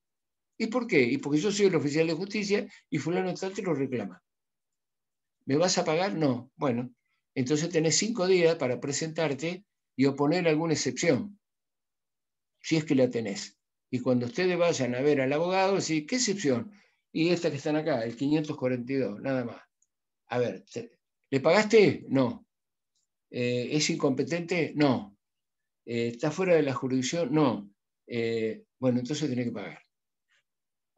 ¿Y por qué? Y porque yo soy el oficial de justicia y fulano está te lo reclama. ¿Me vas a pagar? No. Bueno, entonces tenés cinco días para presentarte y oponer alguna excepción, si es que la tenés. Y cuando ustedes vayan a ver al abogado, decir, ¿qué excepción? Y esta que están acá, el 542, nada más. A ver, ¿le pagaste? No. Eh, ¿Es incompetente? No. Eh, ¿Está fuera de la jurisdicción? No. Eh, bueno, entonces tiene que pagar.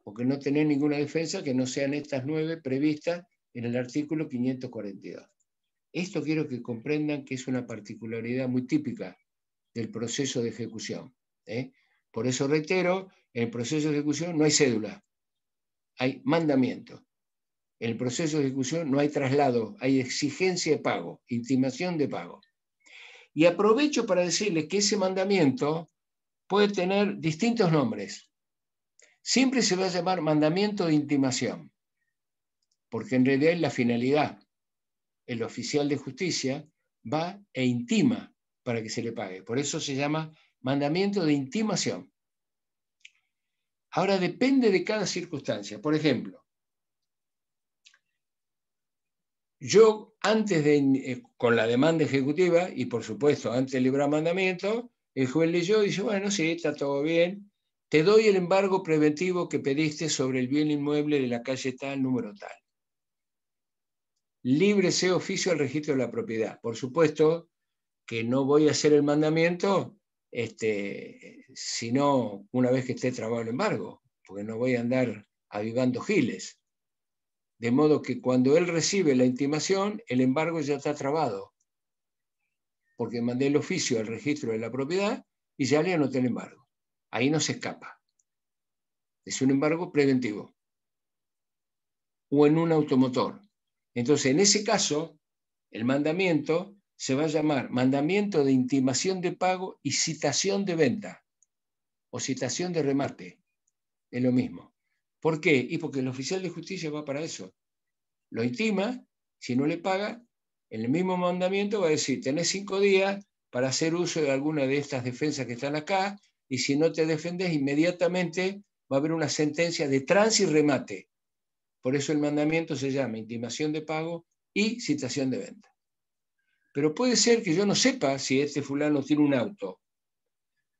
Porque no tenés ninguna defensa que no sean estas nueve previstas en el artículo 542. Esto quiero que comprendan que es una particularidad muy típica del proceso de ejecución. ¿eh? Por eso reitero, en el proceso de ejecución no hay cédula, hay mandamiento. En el proceso de ejecución no hay traslado, hay exigencia de pago, intimación de pago. Y aprovecho para decirles que ese mandamiento puede tener distintos nombres. Siempre se va a llamar mandamiento de intimación, porque en realidad es la finalidad. El oficial de justicia va e intima para que se le pague. Por eso se llama mandamiento de intimación. Ahora depende de cada circunstancia. Por ejemplo, yo antes de, eh, con la demanda ejecutiva, y por supuesto antes de librar mandamiento, el juez leyó y dice, bueno, sí, está todo bien, te doy el embargo preventivo que pediste sobre el bien inmueble de la calle tal, número tal. Libre sea oficio al registro de la propiedad. Por supuesto que no voy a hacer el mandamiento este, sino una vez que esté trabado el embargo, porque no voy a andar avivando giles. De modo que cuando él recibe la intimación, el embargo ya está trabado, porque mandé el oficio al registro de la propiedad y ya le anoté el embargo. Ahí no se escapa. Es un embargo preventivo. O en un automotor. Entonces, en ese caso, el mandamiento se va a llamar mandamiento de intimación de pago y citación de venta o citación de remate. Es lo mismo. ¿Por qué? Y porque el oficial de justicia va para eso. Lo intima, si no le paga, el mismo mandamiento va a decir, tenés cinco días para hacer uso de alguna de estas defensas que están acá, y si no te defendes, inmediatamente va a haber una sentencia de trans y remate. Por eso el mandamiento se llama intimación de pago y citación de venta. Pero puede ser que yo no sepa si este fulano tiene un auto.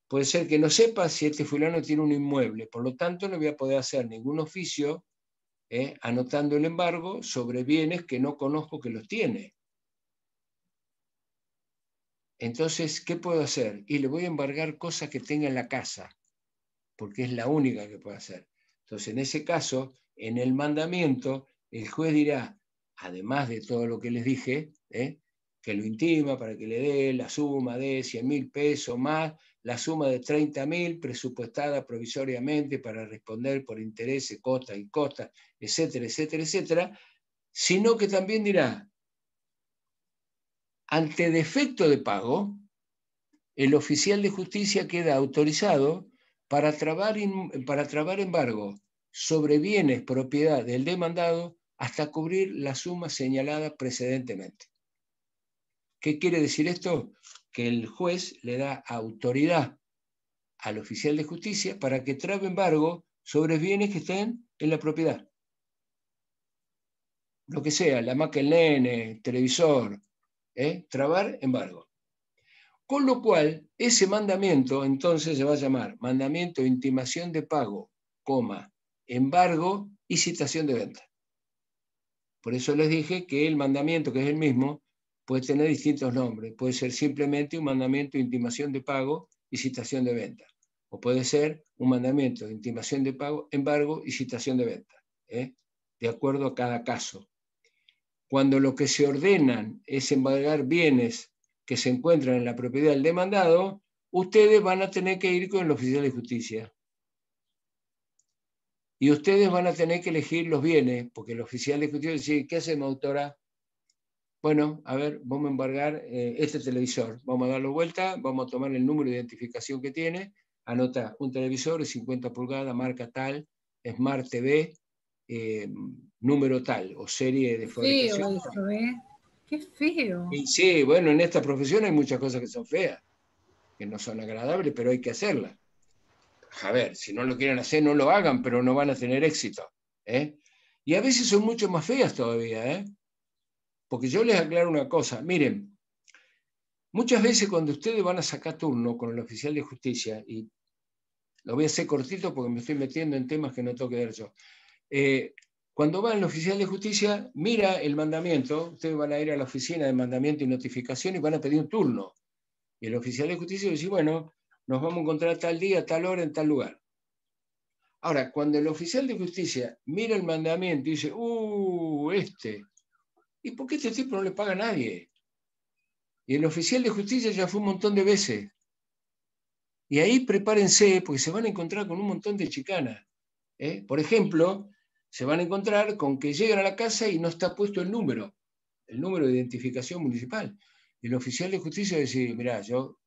Puede ser que no sepa si este fulano tiene un inmueble. Por lo tanto, no voy a poder hacer ningún oficio eh, anotando el embargo sobre bienes que no conozco que los tiene. Entonces, ¿qué puedo hacer? Y le voy a embargar cosas que tenga en la casa, porque es la única que puedo hacer. Entonces, en ese caso, en el mandamiento, el juez dirá, además de todo lo que les dije, ¿eh? que lo intima para que le dé la suma de 100 mil pesos más la suma de 30 mil presupuestada provisoriamente para responder por intereses, costas y costas, etcétera, etcétera, etcétera, sino que también dirá, ante defecto de pago, el oficial de justicia queda autorizado para trabar, para trabar embargo sobre bienes propiedad del demandado hasta cubrir la suma señalada precedentemente. ¿Qué quiere decir esto? Que el juez le da autoridad al oficial de justicia para que trabe embargo sobre bienes que estén en la propiedad. Lo que sea, la máquina el televisor, ¿eh? trabar embargo. Con lo cual, ese mandamiento entonces se va a llamar mandamiento intimación de pago, coma, embargo y citación de venta. Por eso les dije que el mandamiento, que es el mismo, puede tener distintos nombres. Puede ser simplemente un mandamiento de intimación de pago y citación de venta. O puede ser un mandamiento de intimación de pago, embargo y citación de venta, ¿eh? de acuerdo a cada caso. Cuando lo que se ordenan es embargar bienes que se encuentran en la propiedad del demandado, ustedes van a tener que ir con el oficial de justicia. Y ustedes van a tener que elegir los bienes, porque el oficial de justicia dice, ¿qué hacemos, autora? bueno, a ver, vamos a embargar eh, este televisor, vamos a darlo vuelta, vamos a tomar el número de identificación que tiene, anota un televisor de 50 pulgadas, marca tal, Smart TV, eh, número tal o serie de fabricación. Feo ¿eh? Qué feo. sí, bueno, en esta profesión hay muchas cosas que son feas, que no son agradables, pero hay que hacerlas. A ver, si no lo quieren hacer, no lo hagan, pero no van a tener éxito. Y a veces son mucho más feas todavía, ¿eh? Porque yo les aclaro una cosa, miren, muchas veces cuando ustedes van a sacar turno con el oficial de justicia, y lo voy a hacer cortito porque me estoy metiendo en temas que no tengo que ver yo, eh, cuando va el oficial de justicia, mira el mandamiento, ustedes van a ir a la oficina de mandamiento y notificación y van a pedir un turno. Y el oficial de justicia dice, bueno, nos vamos a encontrar tal día, tal hora, en tal lugar. Ahora, cuando el oficial de justicia mira el mandamiento y dice, uh, este, ¿y por qué este tipo no le paga a nadie? Y el oficial de justicia ya fue un montón de veces. Y ahí prepárense, porque se van a encontrar con un montón de chicanas. ¿eh? Por ejemplo, se van a encontrar con que llegan a la casa y no está puesto el número, el número de identificación municipal. Y el oficial de justicia dice, mirá, yo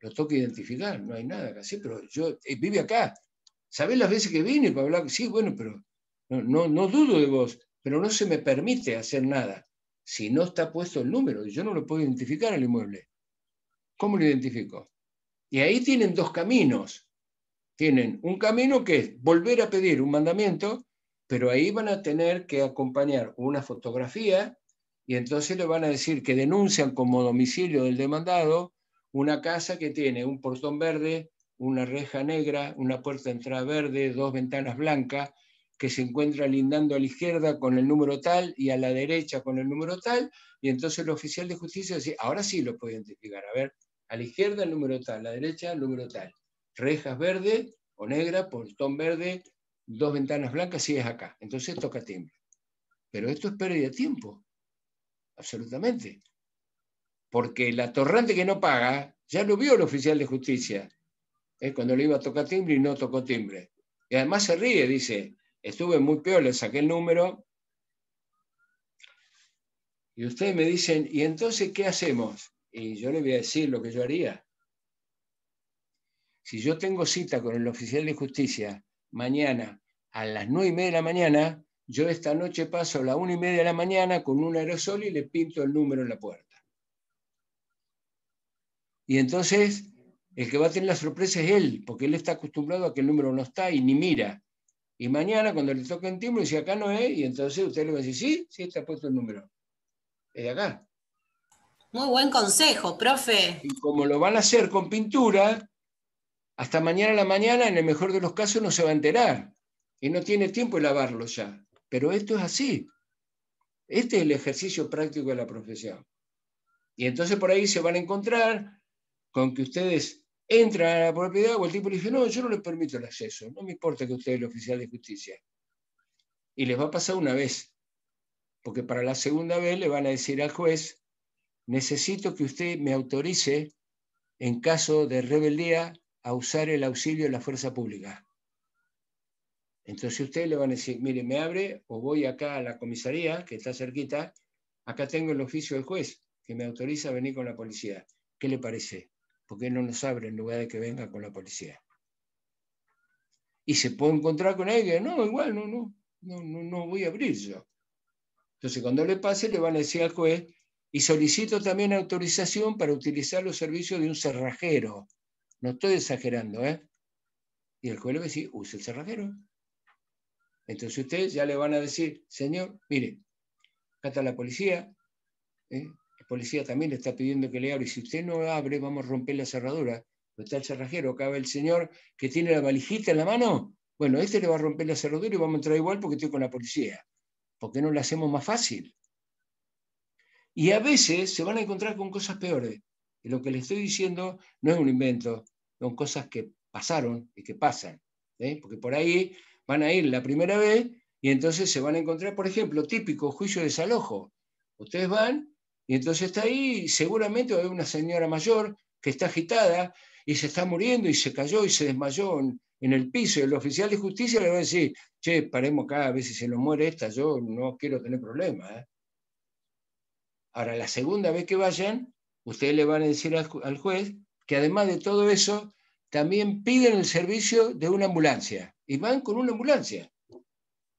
lo tengo que identificar, no hay nada que hacer, pero yo eh, vivo acá. ¿Sabés las veces que vine para hablar? Sí, bueno, pero no, no dudo de vos pero no se me permite hacer nada si no está puesto el número. y Yo no lo puedo identificar al inmueble. ¿Cómo lo identifico? Y ahí tienen dos caminos. Tienen un camino que es volver a pedir un mandamiento, pero ahí van a tener que acompañar una fotografía y entonces le van a decir que denuncian como domicilio del demandado una casa que tiene un portón verde, una reja negra, una puerta de entrada verde, dos ventanas blancas, que se encuentra lindando a la izquierda con el número tal y a la derecha con el número tal, y entonces el oficial de justicia dice, ahora sí lo puedo identificar, a ver, a la izquierda el número tal, a la derecha el número tal, rejas verde o negra, portón verde, dos ventanas blancas, sí es acá, entonces toca timbre. Pero esto es pérdida de tiempo, absolutamente, porque la torrente que no paga, ya lo vio el oficial de justicia, es cuando le iba a tocar timbre y no tocó timbre. Y además se ríe, dice, estuve muy peor, le saqué el número. Y ustedes me dicen, ¿y entonces qué hacemos? Y yo le voy a decir lo que yo haría. Si yo tengo cita con el oficial de justicia mañana a las nueve y media de la mañana, yo esta noche paso a las una y media de la mañana con un aerosol y le pinto el número en la puerta. Y entonces el que va a tener la sorpresa es él, porque él está acostumbrado a que el número no está y ni mira. Y mañana cuando le el timbre, dice, acá no es, y entonces usted le va a decir, sí, sí está puesto el número. Es de acá. Muy buen consejo, profe. Y como lo van a hacer con pintura, hasta mañana a la mañana, en el mejor de los casos, no se va a enterar. Y no tiene tiempo de lavarlo ya. Pero esto es así. Este es el ejercicio práctico de la profesión. Y entonces por ahí se van a encontrar con que ustedes entra a la propiedad o el tipo le dice, no, yo no le permito el acceso, no me importa que usted es el oficial de justicia. Y les va a pasar una vez, porque para la segunda vez le van a decir al juez, necesito que usted me autorice, en caso de rebeldía, a usar el auxilio de la fuerza pública. Entonces ustedes le van a decir, mire, me abre o voy acá a la comisaría, que está cerquita, acá tengo el oficio del juez, que me autoriza a venir con la policía. ¿Qué le parece? que no nos abre en lugar de que venga con la policía? Y se puede encontrar con alguien, no, igual, no, no, no, no, voy a abrir yo. Entonces, cuando le pase, le van a decir al juez, y solicito también autorización para utilizar los servicios de un cerrajero. No estoy exagerando, ¿eh? Y el juez le va a decir, use el cerrajero. Entonces ustedes ya le van a decir, señor, mire, acá está la policía, ¿eh? policía también le está pidiendo que le abre, y si usted no abre, vamos a romper la cerradura. Pero está el cerrajero, acá el señor que tiene la valijita en la mano. Bueno, este le va a romper la cerradura y vamos a entrar igual porque estoy con la policía. ¿Por qué no lo hacemos más fácil? Y a veces se van a encontrar con cosas peores. Y lo que le estoy diciendo no es un invento, son cosas que pasaron y que pasan. ¿eh? Porque por ahí van a ir la primera vez y entonces se van a encontrar, por ejemplo, típico juicio de desalojo. Ustedes van y entonces está ahí, seguramente va a haber una señora mayor que está agitada y se está muriendo y se cayó y se desmayó en, el piso. Y el oficial de justicia le va a decir, che, paremos acá, a ver si se lo muere esta, yo no quiero tener problemas. ¿eh?". Ahora, la segunda vez que vayan, ustedes le van a decir al juez que además de todo eso, también piden el servicio de una ambulancia y van con una ambulancia.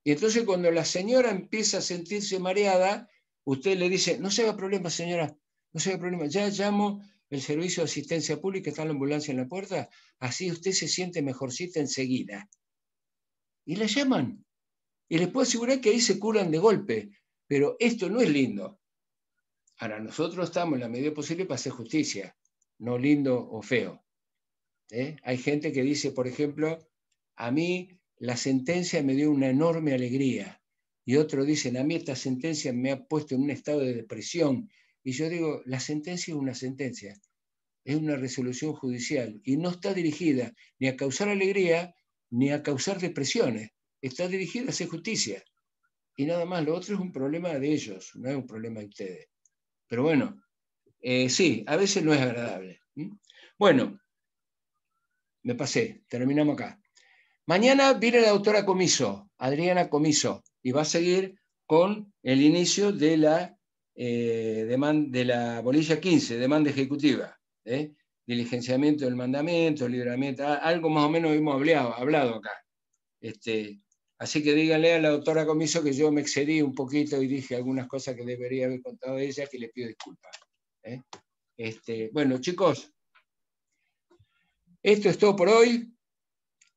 Y entonces cuando la señora empieza a sentirse mareada, Usted le dice, no se haga problema, señora, no se haga problema, ya llamo el servicio de asistencia pública, está la ambulancia en la puerta, así usted se siente mejorcita enseguida. Y la llaman. Y les puedo asegurar que ahí se curan de golpe, pero esto no es lindo. Ahora, nosotros estamos en la medida posible para hacer justicia, no lindo o feo. ¿eh? Hay gente que dice, por ejemplo, a mí la sentencia me dio una enorme alegría y otro dicen, a mí esta sentencia me ha puesto en un estado de depresión. Y yo digo, la sentencia es una sentencia, es una resolución judicial y no está dirigida ni a causar alegría ni a causar depresiones, está dirigida a hacer justicia. Y nada más, lo otro es un problema de ellos, no es un problema de ustedes. Pero bueno, eh, sí, a veces no es agradable. Bueno, me pasé, terminamos acá. Mañana viene la autora Comiso, Adriana Comiso, y va a seguir con el inicio de la, eh, de la bolilla 15, demanda ejecutiva. ¿eh? Diligenciamiento del mandamiento, libramiento, algo más o menos hemos hablado, hablado acá. Este, así que díganle a la doctora Comiso que yo me excedí un poquito y dije algunas cosas que debería haber contado ella, que le pido disculpas. ¿eh? Este, bueno, chicos, esto es todo por hoy.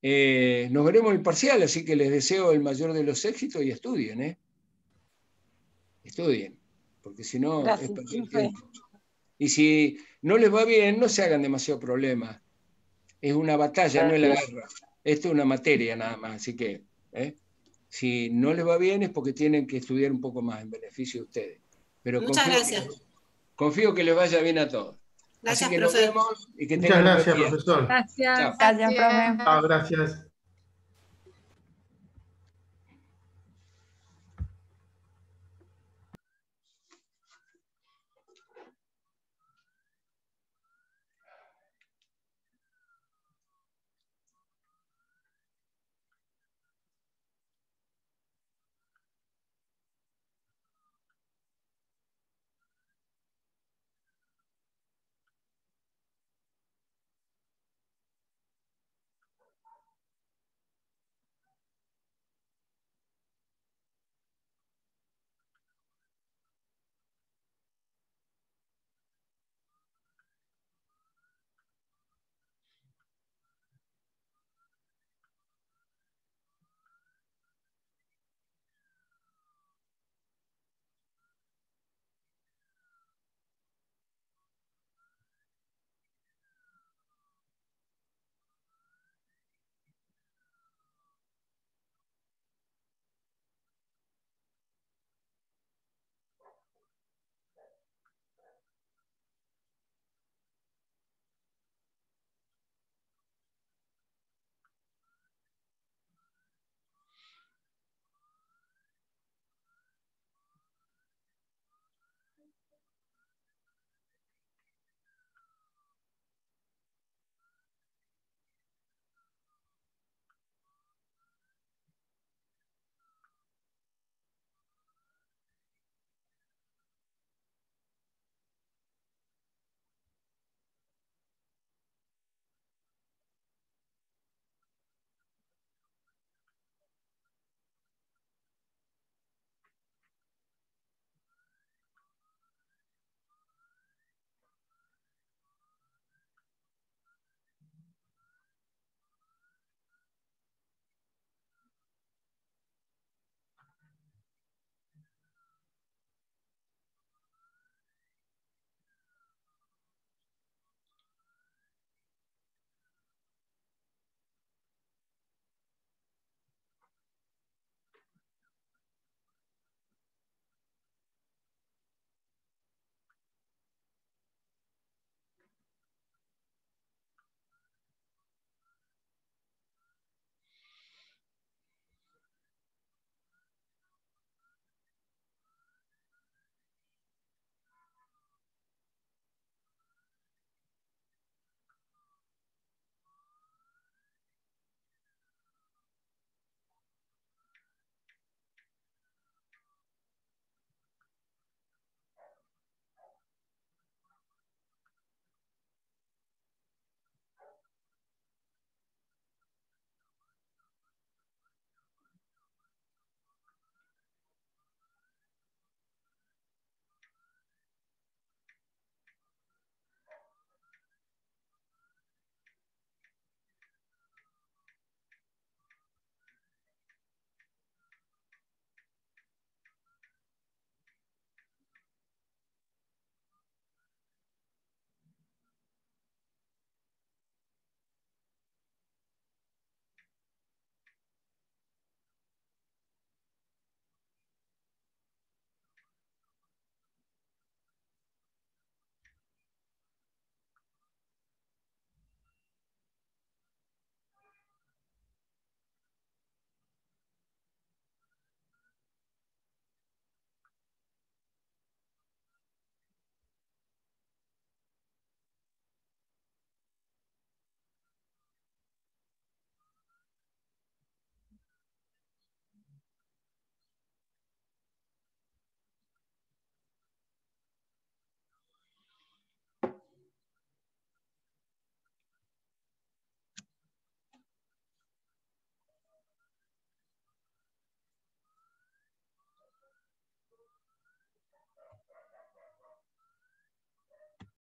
Eh, nos veremos en el parcial, así que les deseo el mayor de los éxitos y estudien, ¿eh? Estudien, porque si no Y si no les va bien, no se hagan demasiado problemas Es una batalla, no es la guerra. Esto es una materia nada más, así que ¿eh? si no les va bien es porque tienen que estudiar un poco más en beneficio de ustedes. Pero Muchas gracias. Confío que les vaya bien a todos. Gracias, Así que nos vemos y que Muchas gracias, profesor. Gracias, gracias, profesor. Ah, gracias.